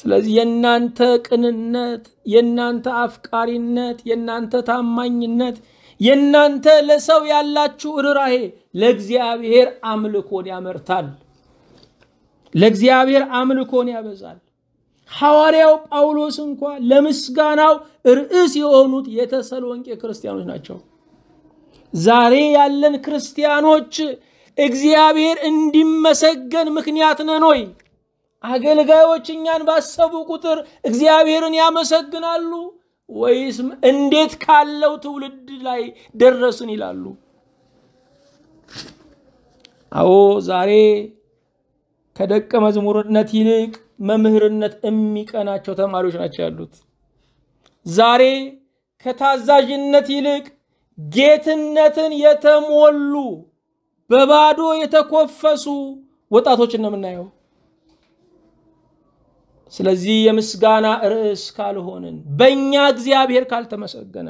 ስለዚህ የእናንተ ቅንነት፣ የእናንተ አፍቃሪነት፣ የእናንተ ታማኝነት የእናንተ ለሰው ያላችሁ ርራሄ ለእግዚአብሔር አምልኮን ያመርታል፣ ለእግዚአብሔር አምልኮን ያበዛል። ሐዋርያው ጳውሎስ እንኳ ለምስጋናው ርዕስ የሆኑት የተሰሎንቄ ክርስቲያኖች ናቸው። ዛሬ ያለን ክርስቲያኖች እግዚአብሔር እንዲመሰገን ምክንያት ነን ወይ? አገልጋዮች እኛን ባሰቡ ቁጥር እግዚአብሔርን ያመሰግናሉ። ወይስ እንዴት ካለው ትውልድ ላይ ደረስን ይላሉ። አዎ ዛሬ ከደቀ መዝሙርነት ይልቅ መምህርነት የሚቀናቸው ተማሪዎች ናቸው ያሉት። ዛሬ ከታዛዥነት ይልቅ ጌትነትን የተሞሉ በባዶ የተኮፈሱ ወጣቶችን ነው የምናየው። ስለዚህ የምስጋና ርዕስ ካልሆንን በእኛ እግዚአብሔር ካልተመሰገነ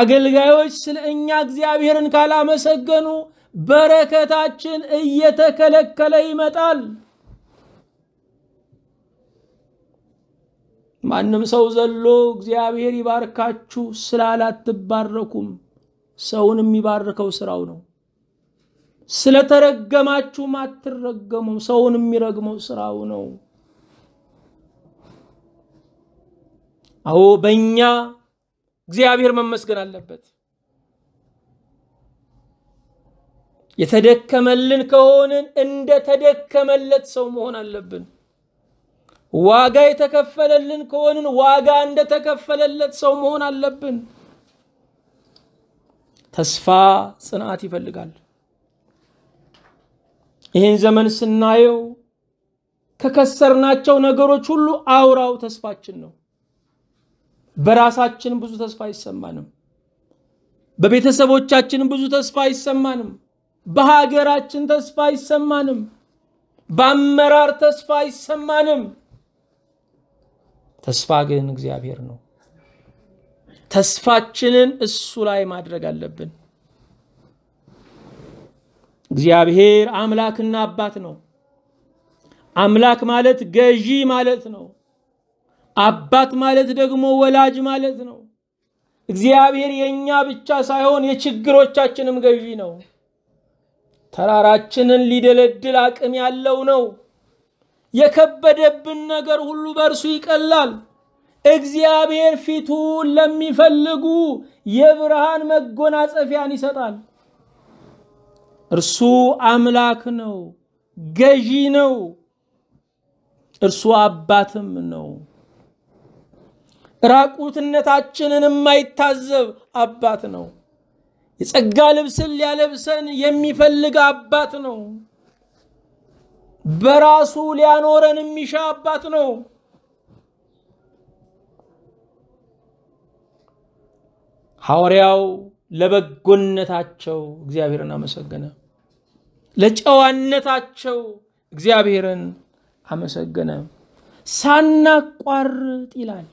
አገልጋዮች ስለ እኛ እግዚአብሔርን ካላመሰገኑ በረከታችን እየተከለከለ ይመጣል። ማንም ሰው ዘሎ እግዚአብሔር ይባርካችሁ ስላላትባረኩም ሰውን የሚባርከው ስራው ነው። ስለተረገማችሁም አትረገሙም። ሰውን የሚረግመው ስራው ነው። አዎ በእኛ እግዚአብሔር መመስገን አለበት። የተደከመልን ከሆንን እንደ ተደከመለት ሰው መሆን አለብን። ዋጋ የተከፈለልን ከሆንን ዋጋ እንደተከፈለለት ሰው መሆን አለብን። ተስፋ ጽናት ይፈልጋል። ይህን ዘመን ስናየው ከከሰርናቸው ነገሮች ሁሉ አውራው ተስፋችን ነው። በራሳችን ብዙ ተስፋ አይሰማንም። በቤተሰቦቻችን ብዙ ተስፋ አይሰማንም። በሀገራችን ተስፋ አይሰማንም። በአመራር ተስፋ አይሰማንም። ተስፋ ግን እግዚአብሔር ነው። ተስፋችንን እሱ ላይ ማድረግ አለብን። እግዚአብሔር አምላክና አባት ነው። አምላክ ማለት ገዢ ማለት ነው። አባት ማለት ደግሞ ወላጅ ማለት ነው። እግዚአብሔር የእኛ ብቻ ሳይሆን የችግሮቻችንም ገዢ ነው። ተራራችንን ሊደለድል አቅም ያለው ነው። የከበደብን ነገር ሁሉ በእርሱ ይቀላል። እግዚአብሔር ፊቱን ለሚፈልጉ የብርሃን መጎናጸፊያን ይሰጣል። እርሱ አምላክ ነው፣ ገዢ ነው፣ እርሱ አባትም ነው። ራቁትነታችንን የማይታዘብ አባት ነው። የጸጋ ልብስን ሊያለብሰን የሚፈልግ አባት ነው። በራሱ ሊያኖረን የሚሻ አባት ነው። ሐዋርያው ለበጎነታቸው እግዚአብሔርን አመሰገነ። ለጨዋነታቸው እግዚአብሔርን አመሰገነ። ሳናቋርጥ ይላል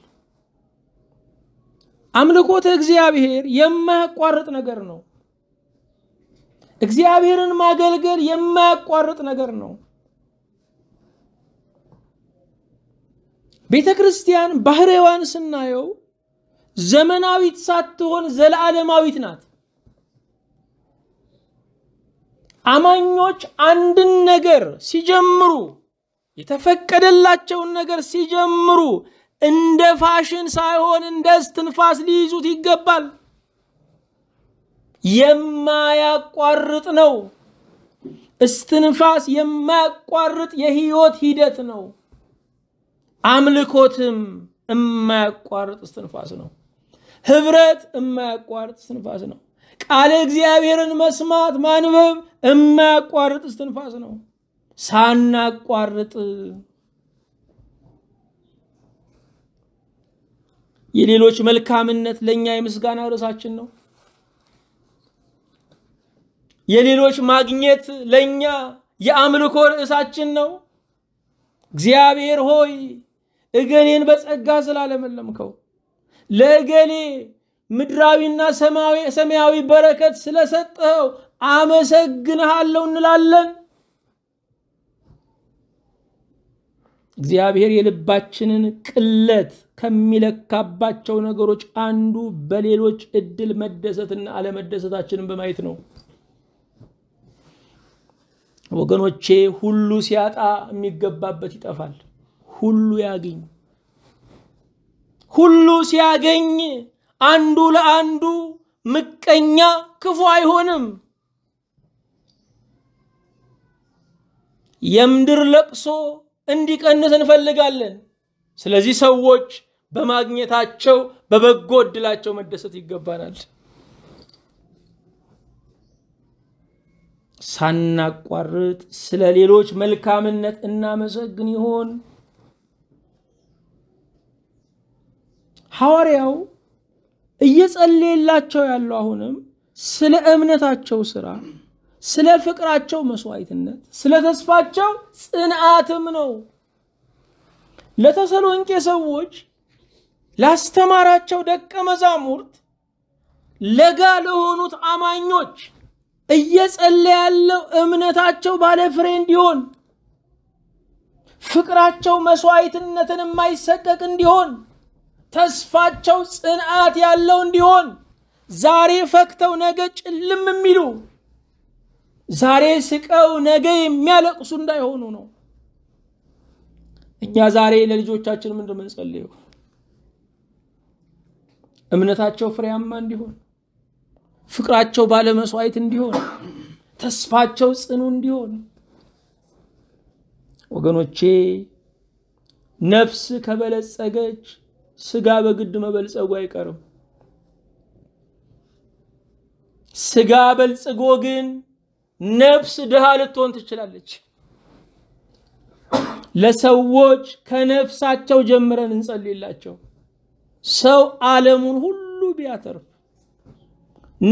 አምልኮተ እግዚአብሔር የማያቋርጥ ነገር ነው። እግዚአብሔርን ማገልገል የማያቋርጥ ነገር ነው። ቤተ ክርስቲያን ባህሬዋን ስናየው ዘመናዊት ሳትሆን ዘለዓለማዊት ናት። አማኞች አንድን ነገር ሲጀምሩ የተፈቀደላቸውን ነገር ሲጀምሩ እንደ ፋሽን ሳይሆን እንደ እስትንፋስ ሊይዙት ይገባል። የማያቋርጥ ነው። እስትንፋስ የማያቋርጥ የህይወት ሂደት ነው። አምልኮትም የማያቋርጥ እስትንፋስ ነው። ህብረት የማያቋርጥ እስትንፋስ ነው። ቃለ እግዚአብሔርን መስማት ማንበብ የማያቋርጥ እስትንፋስ ነው። ሳናቋርጥ የሌሎች መልካምነት ለእኛ የምስጋና ርዕሳችን ነው። የሌሎች ማግኘት ለእኛ የአምልኮ ርዕሳችን ነው። እግዚአብሔር ሆይ እገሌን በጸጋ ስላለመለምከው፣ ለእገሌ ምድራዊና ሰማያዊ በረከት ስለሰጠኸው አመሰግንሃለሁ እንላለን። እግዚአብሔር የልባችንን ቅለት ከሚለካባቸው ነገሮች አንዱ በሌሎች እድል መደሰትና አለመደሰታችንን በማየት ነው። ወገኖቼ ሁሉ ሲያጣ የሚገባበት ይጠፋል። ሁሉ ያገኝ ሁሉ ሲያገኝ አንዱ ለአንዱ ምቀኛ ክፉ አይሆንም። የምድር ለቅሶ እንዲቀንስ እንፈልጋለን። ስለዚህ ሰዎች በማግኘታቸው በበጎ እድላቸው መደሰት ይገባናል። ሳናቋርጥ ስለ ሌሎች መልካምነት እናመሰግን ይሆን? ሐዋርያው እየጸለየላቸው ያለው አሁንም ስለ እምነታቸው ስራ ስለ ፍቅራቸው መስዋዕትነት፣ ስለ ተስፋቸው ጽንዓትም ነው። ለተሰሎንቄ ሰዎች ላስተማራቸው ደቀ መዛሙርት ለጋ ለሆኑት አማኞች እየጸለ ያለው እምነታቸው ባለ ፍሬ እንዲሆን ፍቅራቸው መስዋዕትነትን የማይሰቀቅ እንዲሆን ተስፋቸው ጽንዓት ያለው እንዲሆን ዛሬ ፈክተው ነገ ጭልም የሚሉ ዛሬ ስቀው ነገ የሚያለቅሱ እንዳይሆኑ ነው። እኛ ዛሬ ለልጆቻችን ምንድን ምንጸልየው? እምነታቸው ፍሬያማ እንዲሆን፣ ፍቅራቸው ባለመስዋዕት እንዲሆን፣ ተስፋቸው ጽኑ እንዲሆን። ወገኖቼ ነፍስ ከበለጸገች ስጋ በግድ መበልጸጉ አይቀርም። ስጋ በልጽጎ ግን ነፍስ ድሃ ልትሆን ትችላለች። ለሰዎች ከነፍሳቸው ጀምረን እንጸልይላቸው። ሰው ዓለሙን ሁሉ ቢያተርፍ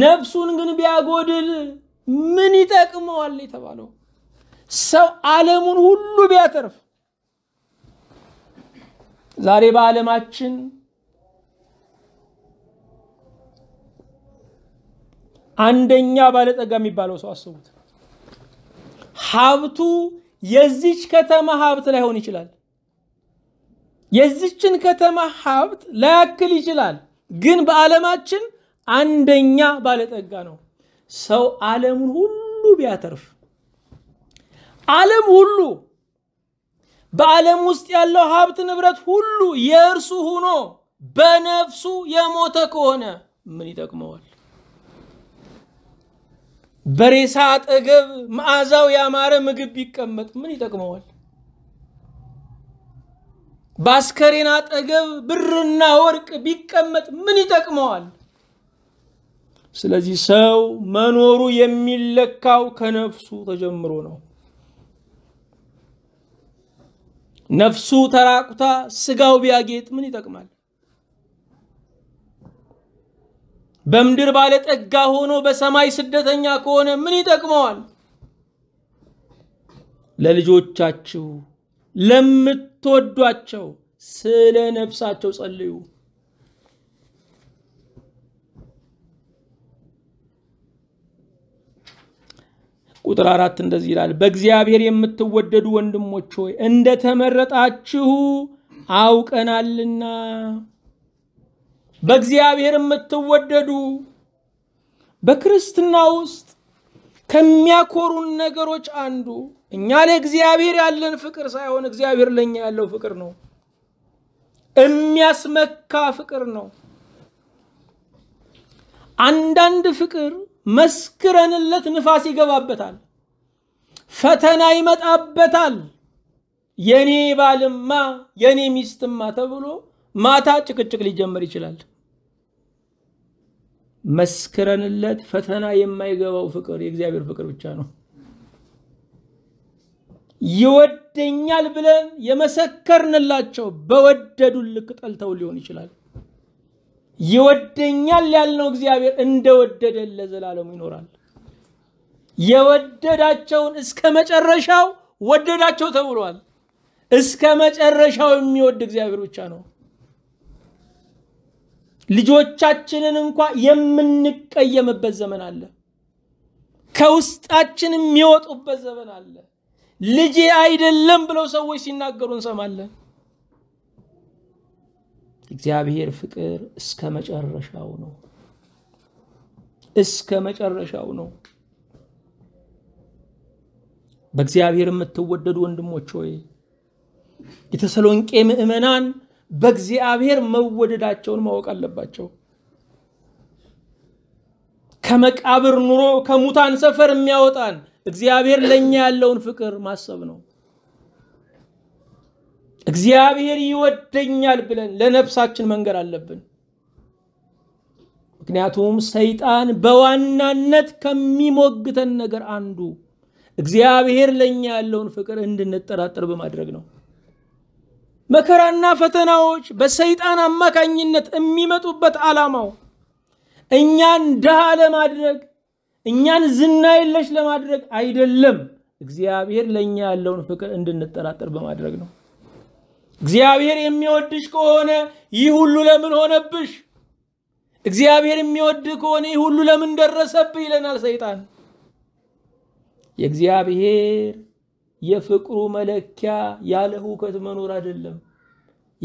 ነፍሱን ግን ቢያጎድል ምን ይጠቅመዋል የተባለው? ሰው ዓለሙን ሁሉ ቢያተርፍ ዛሬ በዓለማችን አንደኛ ባለጠጋ የሚባለው ሰው አስቡት። ሀብቱ የዚች ከተማ ሀብት ላይሆን ይችላል። የዚችን ከተማ ሀብት ላያክል ይችላል፣ ግን በዓለማችን አንደኛ ባለጠጋ ነው። ሰው ዓለሙን ሁሉ ቢያተርፍ ዓለም ሁሉ በዓለም ውስጥ ያለው ሀብት ንብረት ሁሉ የእርሱ ሆኖ በነፍሱ የሞተ ከሆነ ምን ይጠቅመዋል? በሬሳ አጠገብ መዓዛው ያማረ ምግብ ቢቀመጥ ምን ይጠቅመዋል? በአስከሬን አጠገብ ብርና ወርቅ ቢቀመጥ ምን ይጠቅመዋል? ስለዚህ ሰው መኖሩ የሚለካው ከነፍሱ ተጀምሮ ነው። ነፍሱ ተራቁታ ስጋው ቢያጌጥ ምን ይጠቅማል? በምድር ባለጠጋ ሆኖ በሰማይ ስደተኛ ከሆነ ምን ይጠቅመዋል? ለልጆቻችሁ ለምትወዷቸው ስለ ነፍሳቸው ጸልዩ። ቁጥር አራት እንደዚህ ይላል፣ በእግዚአብሔር የምትወደዱ ወንድሞች ሆይ እንደተመረጣችሁ አውቀናልና በእግዚአብሔር የምትወደዱ በክርስትና ውስጥ ከሚያኮሩን ነገሮች አንዱ እኛ ለእግዚአብሔር ያለን ፍቅር ሳይሆን እግዚአብሔር ለእኛ ያለው ፍቅር ነው። የሚያስመካ ፍቅር ነው። አንዳንድ ፍቅር መስክረንለት ንፋስ ይገባበታል፣ ፈተና ይመጣበታል። የኔ ባልማ የኔ ሚስትማ ተብሎ ማታ ጭቅጭቅ ሊጀመር ይችላል። መስክረንለት ፈተና የማይገባው ፍቅር የእግዚአብሔር ፍቅር ብቻ ነው። ይወደኛል ብለን የመሰከርንላቸው በወደዱን ልክ ጠልተው ሊሆን ይችላል። ይወደኛል ያልነው እግዚአብሔር እንደወደደን ለዘላለሙ ይኖራል። የወደዳቸውን እስከ መጨረሻው ወደዳቸው ተብሏል። እስከ መጨረሻው የሚወድ እግዚአብሔር ብቻ ነው። ልጆቻችንን እንኳ የምንቀየምበት ዘመን አለ። ከውስጣችን የሚወጡበት ዘመን አለ። ልጄ አይደለም ብለው ሰዎች ሲናገሩ እንሰማለን። እግዚአብሔር ፍቅር እስከ መጨረሻው ነው። እስከ መጨረሻው ነው። በእግዚአብሔር የምትወደዱ ወንድሞች ሆይ የተሰሎንቄ ምዕመናን በእግዚአብሔር መወደዳቸውን ማወቅ አለባቸው። ከመቃብር ኑሮ ከሙታን ሰፈር የሚያወጣን እግዚአብሔር ለእኛ ያለውን ፍቅር ማሰብ ነው። እግዚአብሔር ይወደኛል ብለን ለነፍሳችን መንገር አለብን። ምክንያቱም ሰይጣን በዋናነት ከሚሞግተን ነገር አንዱ እግዚአብሔር ለእኛ ያለውን ፍቅር እንድንጠራጠር በማድረግ ነው። መከራና ፈተናዎች በሰይጣን አማካኝነት የሚመጡበት ዓላማው እኛን ድሃ ለማድረግ እኛን ዝና የለሽ ለማድረግ አይደለም። እግዚአብሔር ለእኛ ያለውን ፍቅር እንድንጠራጠር በማድረግ ነው። እግዚአብሔር የሚወድሽ ከሆነ ይህ ሁሉ ለምን ሆነብሽ? እግዚአብሔር የሚወድ ከሆነ ይህ ሁሉ ለምን ደረሰብህ? ይለናል ሰይጣን። የእግዚአብሔር የፍቅሩ መለኪያ ያለ ሁከት መኖር አይደለም።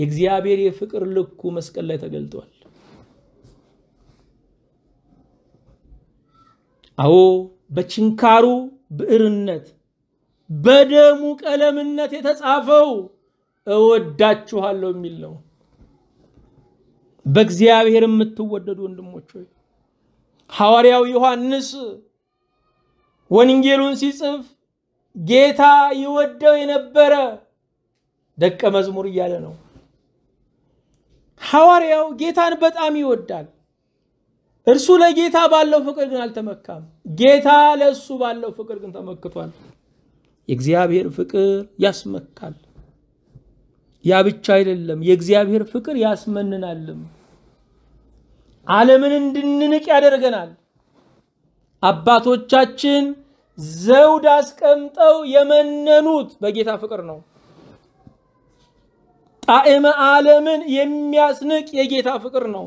የእግዚአብሔር የፍቅር ልኩ መስቀል ላይ ተገልጧል። አዎ በችንካሩ ብዕርነት በደሙ ቀለምነት የተጻፈው እወዳችኋለሁ የሚል ነው። በእግዚአብሔር የምትወደዱ ወንድሞች ሆይ ሐዋርያው ዮሐንስ ወንጌሉን ሲጽፍ ጌታ ይወደው የነበረ ደቀ መዝሙር እያለ ነው። ሐዋርያው ጌታን በጣም ይወዳል። እርሱ ለጌታ ባለው ፍቅር ግን አልተመካም። ጌታ ለእሱ ባለው ፍቅር ግን ተመክቷል። የእግዚአብሔር ፍቅር ያስመካል። ያ ብቻ አይደለም፣ የእግዚአብሔር ፍቅር ያስመንናልም። ዓለምን እንድንንቅ ያደርገናል። አባቶቻችን ዘውድ አስቀምጠው የመነኑት በጌታ ፍቅር ነው። ጣዕመ ዓለምን የሚያስንቅ የጌታ ፍቅር ነው።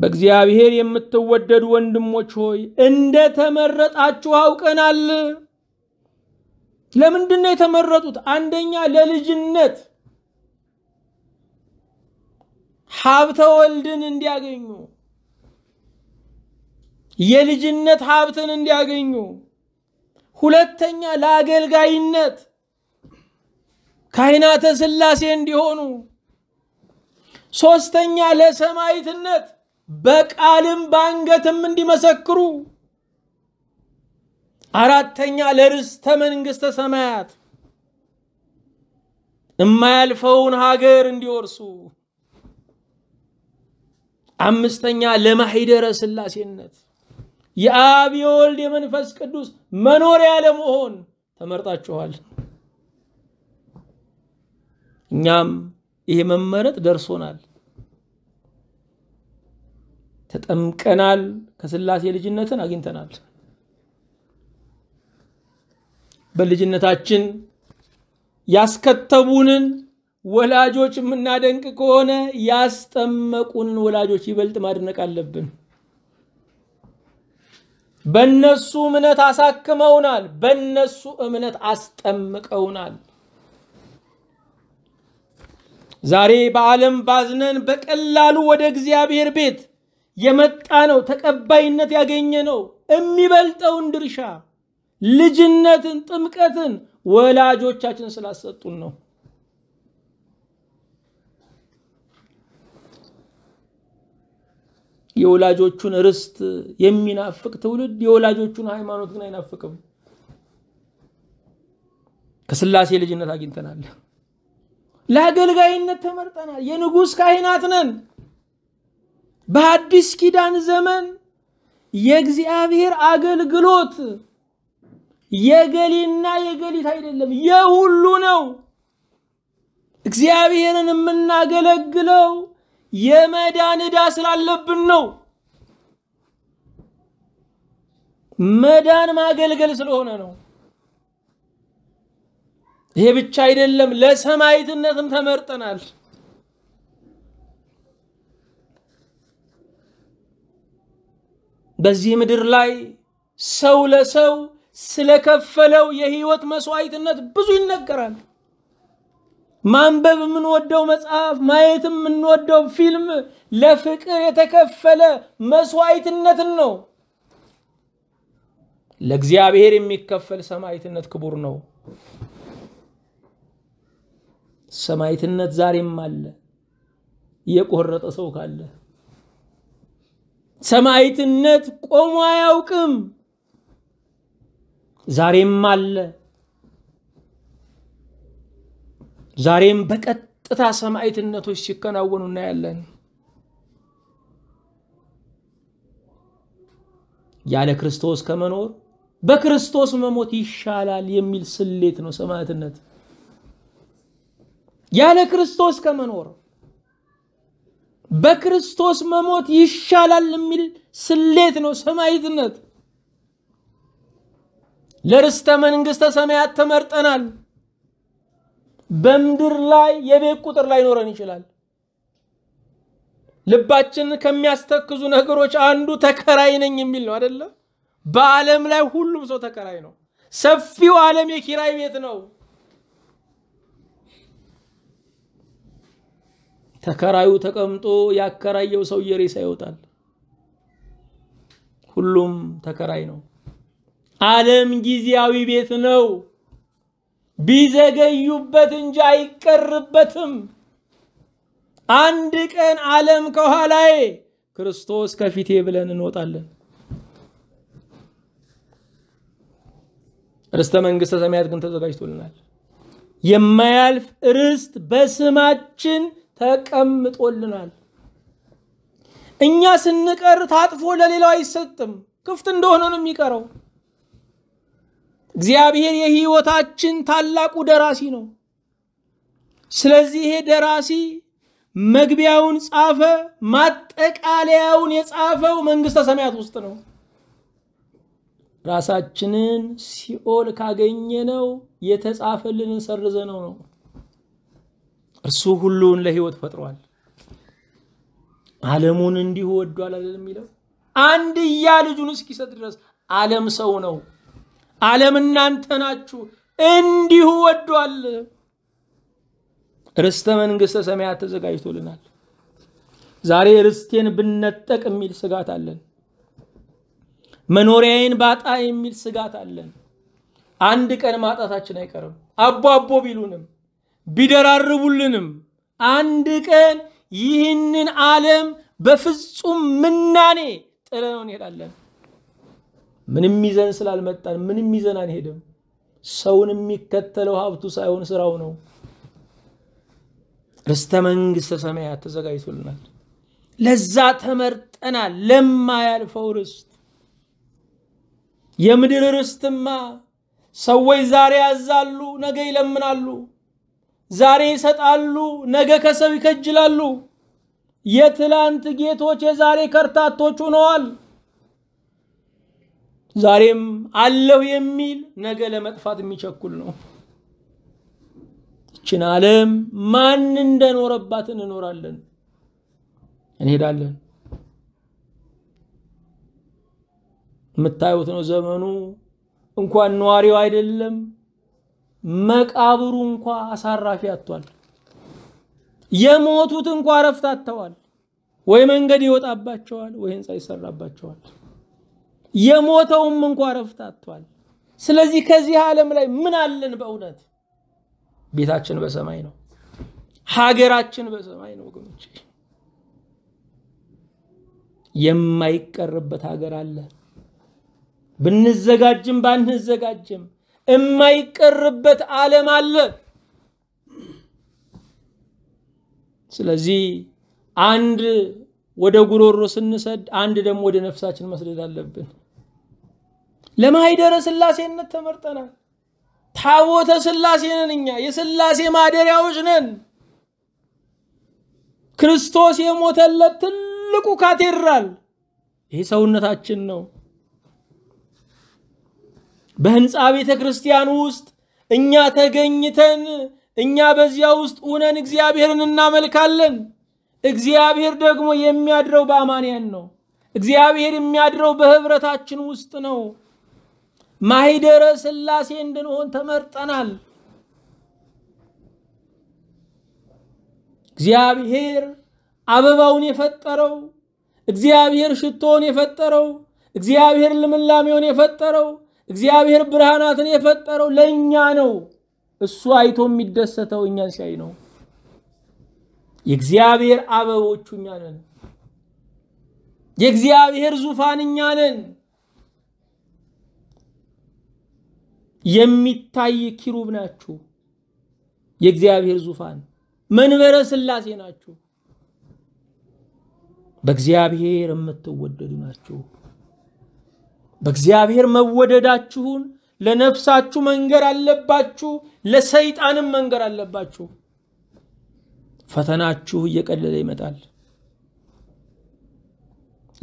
በእግዚአብሔር የምትወደዱ ወንድሞች ሆይ እንደ ተመረጣችሁ አውቀናል። ለምንድን ነው የተመረጡት? አንደኛ ለልጅነት ሀብተ ወልድን እንዲያገኙ የልጅነት ሀብትን እንዲያገኙ፣ ሁለተኛ ለአገልጋይነት ካህናተ ሥላሴ እንዲሆኑ፣ ሶስተኛ ለሰማይትነት በቃልም በአንገትም እንዲመሰክሩ፣ አራተኛ ለርስተ መንግሥተ ሰማያት የማያልፈውን ሀገር እንዲወርሱ፣ አምስተኛ ለማሂደረ ሥላሴነት የአብ የወልድ የመንፈስ ቅዱስ መኖሪያ ለመሆን ተመርጣችኋል። እኛም ይሄ መመረጥ ደርሶናል፣ ተጠምቀናል፣ ከስላሴ ልጅነትን አግኝተናል። በልጅነታችን ያስከተቡንን ወላጆች የምናደንቅ ከሆነ ያስጠመቁንን ወላጆች ይበልጥ ማድነቅ አለብን። በነሱ እምነት አሳክመውናል፣ በነሱ እምነት አስጠምቀውናል። ዛሬ በዓለም ባዝነን በቀላሉ ወደ እግዚአብሔር ቤት የመጣ ነው፣ ተቀባይነት ያገኘ ነው። የሚበልጠውን ድርሻ ልጅነትን፣ ጥምቀትን ወላጆቻችን ስላሰጡን ነው። የወላጆቹን ርስት የሚናፍቅ ትውልድ የወላጆቹን ሃይማኖት ግን አይናፍቅም። ከስላሴ ልጅነት አግኝተናል። ለአገልጋይነት ተመርጠናል። የንጉሥ ካህናት ነን። በአዲስ ኪዳን ዘመን የእግዚአብሔር አገልግሎት የገሌና የገሊት አይደለም፣ የሁሉ ነው። እግዚአብሔርን የምናገለግለው የመዳን ዕዳ ስላለብን ነው። መዳን ማገልገል ስለሆነ ነው። ይሄ ብቻ አይደለም፣ ለሰማይትነትም ተመርጠናል። በዚህ ምድር ላይ ሰው ለሰው ስለከፈለው የህይወት መስዋዕትነት ብዙ ይነገራል። ማንበብ የምንወደው መጽሐፍ፣ ማየት የምንወደው ፊልም ለፍቅር የተከፈለ መስዋዕትነትን ነው። ለእግዚአብሔር የሚከፈል ሰማዕትነት ክቡር ነው። ሰማዕትነት ዛሬም አለ የቆረጠ ሰው ካለ። ሰማዕትነት ቆሞ አያውቅም፣ ዛሬም አለ። ዛሬም በቀጥታ ሰማዕትነቶች ሲከናወኑ እናያለን። ያለ ክርስቶስ ከመኖር በክርስቶስ መሞት ይሻላል የሚል ስሌት ነው ሰማዕትነት። ያለ ክርስቶስ ከመኖር በክርስቶስ መሞት ይሻላል የሚል ስሌት ነው ሰማዕትነት። ለርስተ መንግሥተ ሰማያት ተመርጠናል። በምድር ላይ የቤት ቁጥር ላይኖረን ይችላል። ልባችን ከሚያስተክዙ ነገሮች አንዱ ተከራይ ነኝ የሚል ነው አደለ? በዓለም ላይ ሁሉም ሰው ተከራይ ነው። ሰፊው ዓለም የኪራይ ቤት ነው። ተከራዩ ተቀምጦ ያከራየው ሰው የሬሳ ይወጣል። ሁሉም ተከራይ ነው። ዓለም ጊዜያዊ ቤት ነው። ቢዘገዩበት እንጂ አይቀርበትም። አንድ ቀን ዓለም ከኋላዬ ክርስቶስ ከፊቴ ብለን እንወጣለን። ርስተ መንግስተ ሰማያት ግን ተዘጋጅቶልናል። የማያልፍ ርስት በስማችን ተቀምጦልናል። እኛ ስንቀር ታጥፎ ለሌላው አይሰጥም። ክፍት እንደሆነ ነው የሚቀረው። እግዚአብሔር የህይወታችን ታላቁ ደራሲ ነው። ስለዚህ ይሄ ደራሲ መግቢያውን ጻፈ፣ ማጠቃለያውን የጻፈው መንግስተ ሰማያት ውስጥ ነው። ራሳችንን ሲኦል ካገኘነው የተጻፈልንን ሰርዘነው ነው። እርሱ ሁሉን ለህይወት ፈጥሯል። ዓለሙን እንዲሁ ወዷል አይደለም የሚለው አንድያ ልጁን እስኪሰጥ ድረስ ዓለም ሰው ነው። ዓለም እናንተ ናችሁ፣ እንዲሁ ወዷል። ርስተ መንግሥተ ሰማያት ተዘጋጅቶልናል። ዛሬ ርስቴን ብነጠቅ የሚል ስጋት አለን። መኖሪያዬን ባጣ የሚል ስጋት አለን። አንድ ቀን ማጣታችን አይቀርም። አቦ አቦ ቢሉንም ቢደራርቡልንም አንድ ቀን ይህንን ዓለም በፍጹም ምናኔ ጥለነው እንሄዳለን። ምንም ይዘን ስላልመጣን ምንም ይዘን አንሄድም ሰውን የሚከተለው ሀብቱ ሳይሆን ስራው ነው ርስተ መንግስተ ሰማያት ተዘጋጅቶልናል ለዛ ተመርጠናል ለማያልፈው ርስት የምድር ርስትማ ሰዎች ዛሬ ያዛሉ ነገ ይለምናሉ ዛሬ ይሰጣሉ ነገ ከሰው ይከጅላሉ የትላንት ጌቶች የዛሬ ከርታቶች ሆነዋል ዛሬም አለሁ የሚል ነገ ለመጥፋት የሚቸኩል ነው። ይችን ዓለም ማን እንደኖረባት እንኖራለን፣ እንሄዳለን። የምታዩት ነው ዘመኑ እንኳን ነዋሪው አይደለም መቃብሩ እንኳ አሳራፊ አጥቷል። የሞቱት እንኳ እረፍት አጥተዋል። ወይ መንገድ ይወጣባቸዋል፣ ወይ ህንፃ ይሰራባቸዋል። የሞተውም እንኳ ረፍት አጥቷል። ስለዚህ ከዚህ ዓለም ላይ ምን አለን በእውነት? ቤታችን በሰማይ ነው። ሀገራችን በሰማይ ነው ወገኖች። የማይቀርበት ሀገር አለ። ብንዘጋጅም ባንዘጋጅም የማይቀርበት ዓለም አለ። ስለዚህ አንድ ወደ ጉሮሮ ስንሰድ አንድ ደግሞ ወደ ነፍሳችን መስደድ አለብን። ለማይደረ ስላሴነት ተመርጠናል። ታቦተ ስላሴ ነን እኛ፣ የስላሴ ማደሪያዎች ነን። ክርስቶስ የሞተለት ትልቁ ካቴድራል ይህ ሰውነታችን ነው። በህንፃ ቤተ ክርስቲያን ውስጥ እኛ ተገኝተን እኛ በዚያ ውስጥ ሆነን እግዚአብሔርን እናመልካለን። እግዚአብሔር ደግሞ የሚያድረው በአማንያን ነው። እግዚአብሔር የሚያድረው በህብረታችን ውስጥ ነው። ማሂደረ ስላሴ እንድንሆን ተመርጠናል። እግዚአብሔር አበባውን የፈጠረው፣ እግዚአብሔር ሽቶውን የፈጠረው፣ እግዚአብሔር ልምላሜውን የፈጠረው፣ እግዚአብሔር ብርሃናትን የፈጠረው ለእኛ ነው። እሱ አይቶ የሚደሰተው እኛን ሲያይ ነው። የእግዚአብሔር አበቦቹ እኛ ነን። የእግዚአብሔር ዙፋን እኛ ነን። የሚታይ ኪሩብ ናችሁ። የእግዚአብሔር ዙፋን መንበረ ስላሴ ናችሁ። በእግዚአብሔር የምትወደዱ ናችሁ። በእግዚአብሔር መወደዳችሁን ለነፍሳችሁ መንገር አለባችሁ፣ ለሰይጣንም መንገር አለባችሁ። ፈተናችሁ እየቀለለ ይመጣል።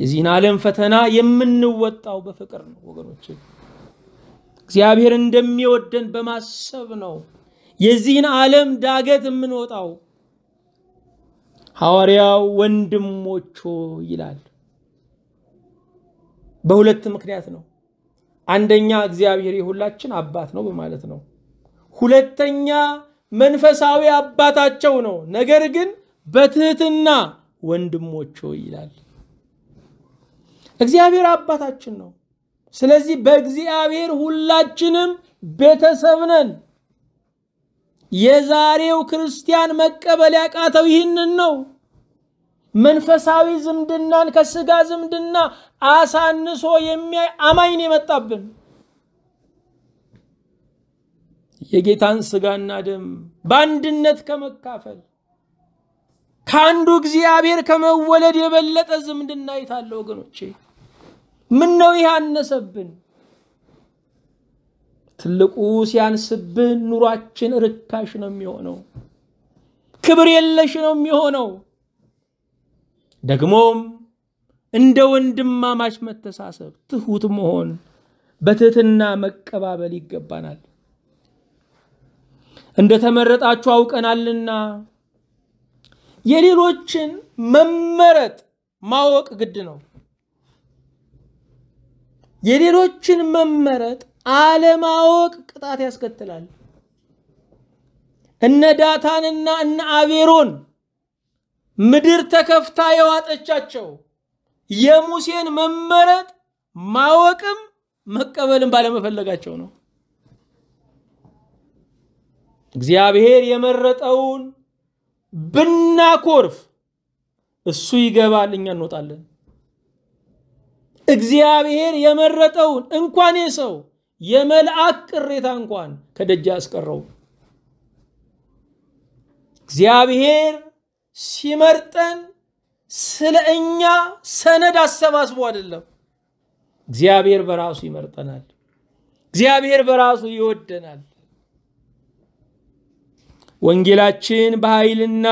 የዚህን ዓለም ፈተና የምንወጣው በፍቅር ነው ወገኖች፣ እግዚአብሔር እንደሚወደን በማሰብ ነው የዚህን ዓለም ዳገት የምንወጣው። ሐዋርያው ወንድሞቾ ይላል። በሁለት ምክንያት ነው። አንደኛ እግዚአብሔር የሁላችን አባት ነው በማለት ነው። ሁለተኛ መንፈሳዊ አባታቸው ነው። ነገር ግን በትህትና ወንድሞች ይላል። እግዚአብሔር አባታችን ነው። ስለዚህ በእግዚአብሔር ሁላችንም ቤተሰብ ነን። የዛሬው ክርስቲያን መቀበል ያቃተው ይህንን ነው። መንፈሳዊ ዝምድናን ከስጋ ዝምድና አሳንሶ የሚያይ አማኝን የመጣብን። የጌታን ስጋና ደም በአንድነት ከመካፈል ከአንዱ እግዚአብሔር ከመወለድ የበለጠ ዝምድና ይታለ ወገኖቼ? ምን ነው ይህ አነሰብን? ትልቁ ሲያንስብን ኑሯችን ርካሽ ነው የሚሆነው፣ ክብር የለሽ ነው የሚሆነው። ደግሞም እንደ ወንድማማች መተሳሰብ፣ ትሁት መሆን፣ በትህትና መቀባበል ይገባናል። እንደተመረጣችሁ አውቀናልና የሌሎችን መመረጥ ማወቅ ግድ ነው። የሌሎችን መመረጥ አለማወቅ ቅጣት ያስከትላል። እነ ዳታንና እነ አቤሮን ምድር ተከፍታ የዋጠቻቸው የሙሴን መመረጥ ማወቅም መቀበልም ባለመፈለጋቸው ነው። እግዚአብሔር የመረጠውን ብናኮርፍ እሱ ይገባል፣ እኛ እንወጣለን። እግዚአብሔር የመረጠውን እንኳን የሰው የመልአክ ቅሬታ እንኳን ከደጅ ያስቀረው። እግዚአብሔር ሲመርጠን ስለ እኛ ሰነድ አሰባስቦ አይደለም። እግዚአብሔር በራሱ ይመርጠናል። እግዚአብሔር በራሱ ይወደናል። ወንጌላችን በኃይልና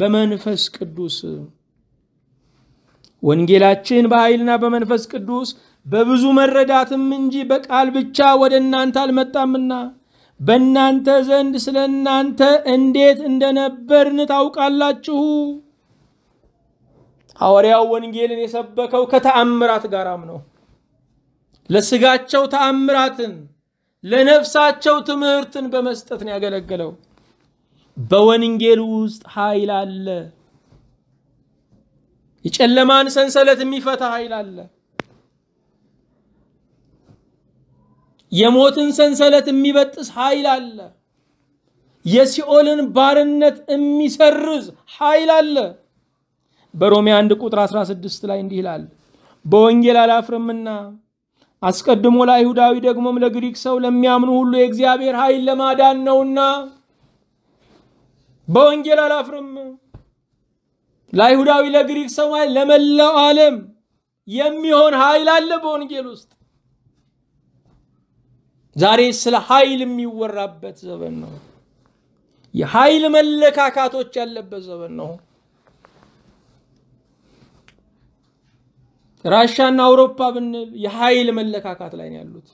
በመንፈስ ቅዱስ ወንጌላችን በኃይልና በመንፈስ ቅዱስ በብዙ መረዳትም እንጂ በቃል ብቻ ወደ እናንተ አልመጣምና በእናንተ ዘንድ ስለ እናንተ እንዴት እንደነበርን ታውቃላችሁ። ሐዋርያው ወንጌልን የሰበከው ከተአምራት ጋራም ነው። ለስጋቸው ተአምራትን ለነፍሳቸው ትምህርትን በመስጠት ነው ያገለገለው። በወንጌል ውስጥ ኃይል አለ። የጨለማን ሰንሰለት የሚፈታ ኃይል አለ። የሞትን ሰንሰለት የሚበጥስ ኃይል አለ። የሲኦልን ባርነት የሚሰርዝ ኃይል አለ። በሮሜ 1 ቁጥር 16 ላይ እንዲህ ይላል፣ በወንጌል አላፍርምና አስቀድሞ ለአይሁዳዊ ደግሞም ለግሪክ ሰው ለሚያምኑ ሁሉ የእግዚአብሔር ኃይል ለማዳን ነውና በወንጌል አላፍርም። ለአይሁዳዊ፣ ለግሪክ፣ ሰማይ፣ ለመላው ዓለም የሚሆን ኃይል አለ በወንጌል ውስጥ። ዛሬ ስለ ኃይል የሚወራበት ዘመን ነው። የኃይል መለካካቶች ያለበት ዘመን ነው። ራሻና አውሮፓ ብንል የኃይል መለካካት ላይ ነው ያሉት።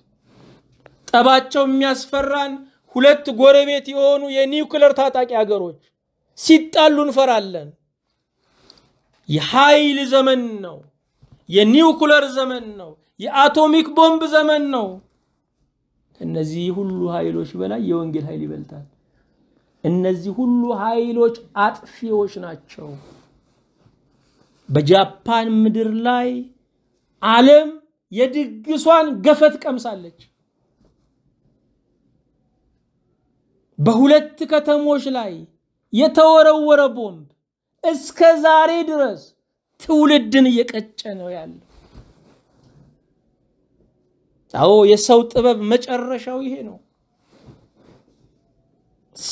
ጠባቸው የሚያስፈራን ሁለት ጎረቤት የሆኑ የኒውክለር ታጣቂ ሀገሮች ሲጣሉ እንፈራለን። የኃይል ዘመን ነው። የኒውክለር ዘመን ነው። የአቶሚክ ቦምብ ዘመን ነው። ከእነዚህ ሁሉ ኃይሎች በላይ የወንጌል ኃይል ይበልጣል። እነዚህ ሁሉ ኃይሎች አጥፊዎች ናቸው። በጃፓን ምድር ላይ ዓለም የድግሷን ገፈት ቀምሳለች። በሁለት ከተሞች ላይ የተወረወረ ቦምብ እስከ ዛሬ ድረስ ትውልድን እየቀጨ ነው ያለው። አዎ የሰው ጥበብ መጨረሻው ይሄ ነው።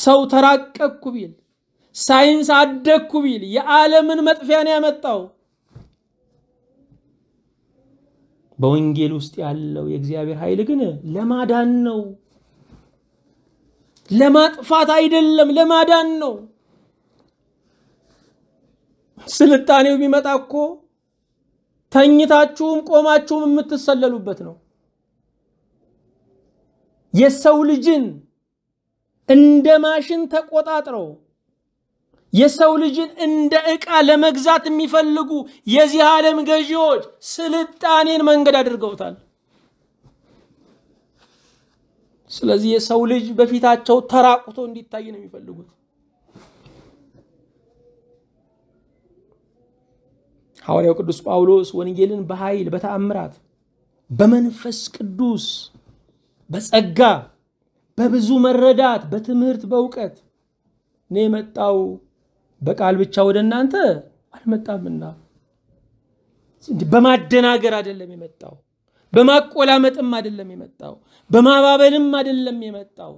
ሰው ተራቀቅኩ ቢል፣ ሳይንስ አደግኩ ቢል የዓለምን መጥፊያን ያመጣው። በወንጌል ውስጥ ያለው የእግዚአብሔር ኃይል ግን ለማዳን ነው። ለማጥፋት አይደለም፣ ለማዳን ነው። ስልጣኔው ቢመጣ እኮ ተኝታችሁም ቆማችሁም የምትሰለሉበት ነው። የሰው ልጅን እንደ ማሽን ተቆጣጥረው የሰው ልጅን እንደ ዕቃ ለመግዛት የሚፈልጉ የዚህ ዓለም ገዢዎች ስልጣኔን መንገድ አድርገውታል። ስለዚህ የሰው ልጅ በፊታቸው ተራቁቶ እንዲታይ ነው የሚፈልጉት። ሐዋርያው ቅዱስ ጳውሎስ ወንጌልን በኃይል በተአምራት በመንፈስ ቅዱስ በጸጋ በብዙ መረዳት በትምህርት በእውቀት እኔ የመጣው በቃል ብቻ ወደ እናንተ አልመጣምና በማደናገር አይደለም የመጣው በማቆላመጥም አይደለም የመጣው፣ በማባበልም አይደለም የመጣው፣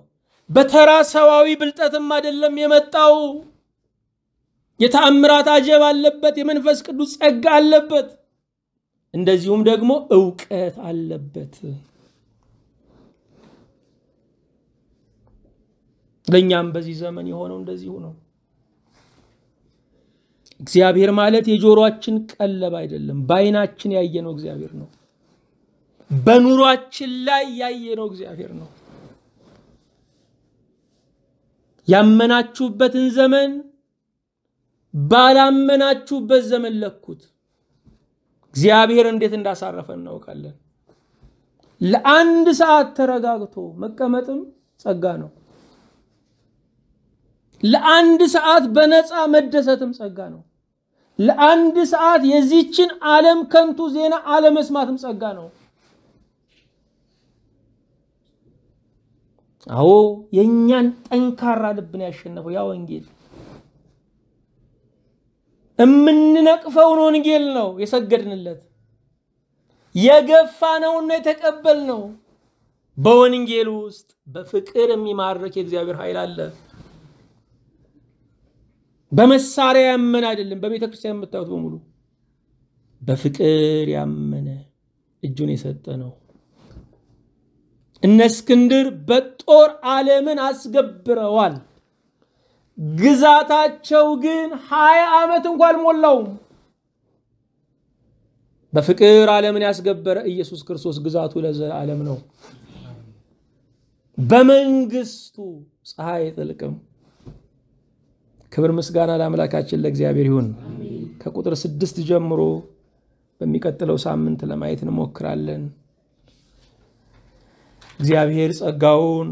በተራ ሰዋዊ ብልጠትም አይደለም የመጣው። የተአምራት አጀብ አለበት፣ የመንፈስ ቅዱስ ጸጋ አለበት፣ እንደዚሁም ደግሞ እውቀት አለበት። ለእኛም በዚህ ዘመን የሆነው እንደዚሁ ነው። እግዚአብሔር ማለት የጆሮአችን ቀለብ አይደለም፣ በአይናችን ያየነው እግዚአብሔር ነው። በኑሯችን ላይ ያየነው እግዚአብሔር ነው። ያመናችሁበትን ዘመን ባላመናችሁበት ዘመን ለኩት። እግዚአብሔር እንዴት እንዳሳረፈ እናውቃለን። ለአንድ ሰዓት ተረጋግቶ መቀመጥም ጸጋ ነው። ለአንድ ሰዓት በነፃ መደሰትም ጸጋ ነው። ለአንድ ሰዓት የዚችን ዓለም ከንቱ ዜና አለመስማትም ጸጋ ነው። አዎ የእኛን ጠንካራ ልብን ያሸነፈው ያ ወንጌል የምንነቅፈውን ወንጌል ነው የሰገድንለት፣ የገፋነውን ነው የተቀበልነው። በወንጌል ውስጥ በፍቅር የሚማርክ የእግዚአብሔር ኃይል አለ። በመሳሪያ ያመነ አይደለም። በቤተ ክርስቲያን የምታዩት በሙሉ በፍቅር ያመነ እጁን የሰጠ ነው። እነ እስክንድር በጦር ዓለምን አስገብረዋል። ግዛታቸው ግን ሀያ ዓመት እንኳ አልሞላውም። በፍቅር ዓለምን ያስገበረ ኢየሱስ ክርስቶስ ግዛቱ ለዘላለም ነው። በመንግስቱ ፀሐይ ጥልቅም። ክብር ምስጋና ለአምላካችን ለእግዚአብሔር ይሁን። ከቁጥር ስድስት ጀምሮ በሚቀጥለው ሳምንት ለማየት እንሞክራለን። እግዚአብሔር ጸጋውን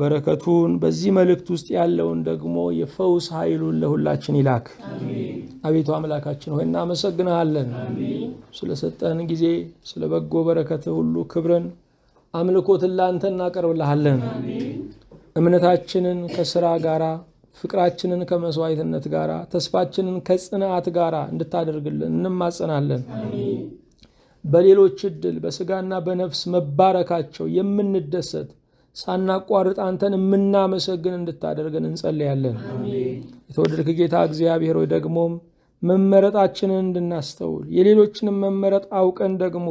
በረከቱን በዚህ መልእክት ውስጥ ያለውን ደግሞ የፈውስ ኃይሉን ለሁላችን ይላክ። አቤቱ አምላካችን ሆይ እናመሰግንሃለን፣ ስለሰጠን ጊዜ፣ ስለ በጎ በረከት ሁሉ ክብርን፣ አምልኮትን ላንተ እናቀርብልሃለን። እምነታችንን ከስራ ጋራ፣ ፍቅራችንን ከመስዋዕትነት ጋራ፣ ተስፋችንን ከጽናት ጋራ እንድታደርግልን እንማጸናለን። በሌሎች እድል በስጋና በነፍስ መባረካቸው የምንደሰት ሳናቋርጥ አንተን የምናመሰግን እንድታደርገን እንጸልያለን። የተወደድክ ጌታ እግዚአብሔር ሆይ ደግሞም መመረጣችንን እንድናስተውል የሌሎችንም መመረጥ አውቀን ደግሞ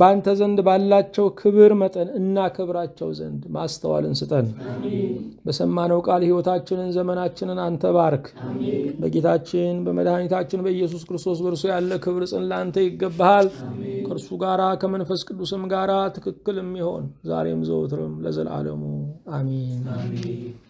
በአንተ ዘንድ ባላቸው ክብር መጠን እናከብራቸው ዘንድ ማስተዋልን ስጠን። በሰማነው ቃል ሕይወታችንን፣ ዘመናችንን አንተ ባርክ። በጌታችን በመድኃኒታችን በኢየሱስ ክርስቶስ በእርሱ ያለ ክብር ጽን ለአንተ ይገባሃል። ከእርሱ ጋራ ከመንፈስ ቅዱስም ጋራ ትክክል የሚሆን ዛሬም ዘወትርም ለዘላለሙ አሚን።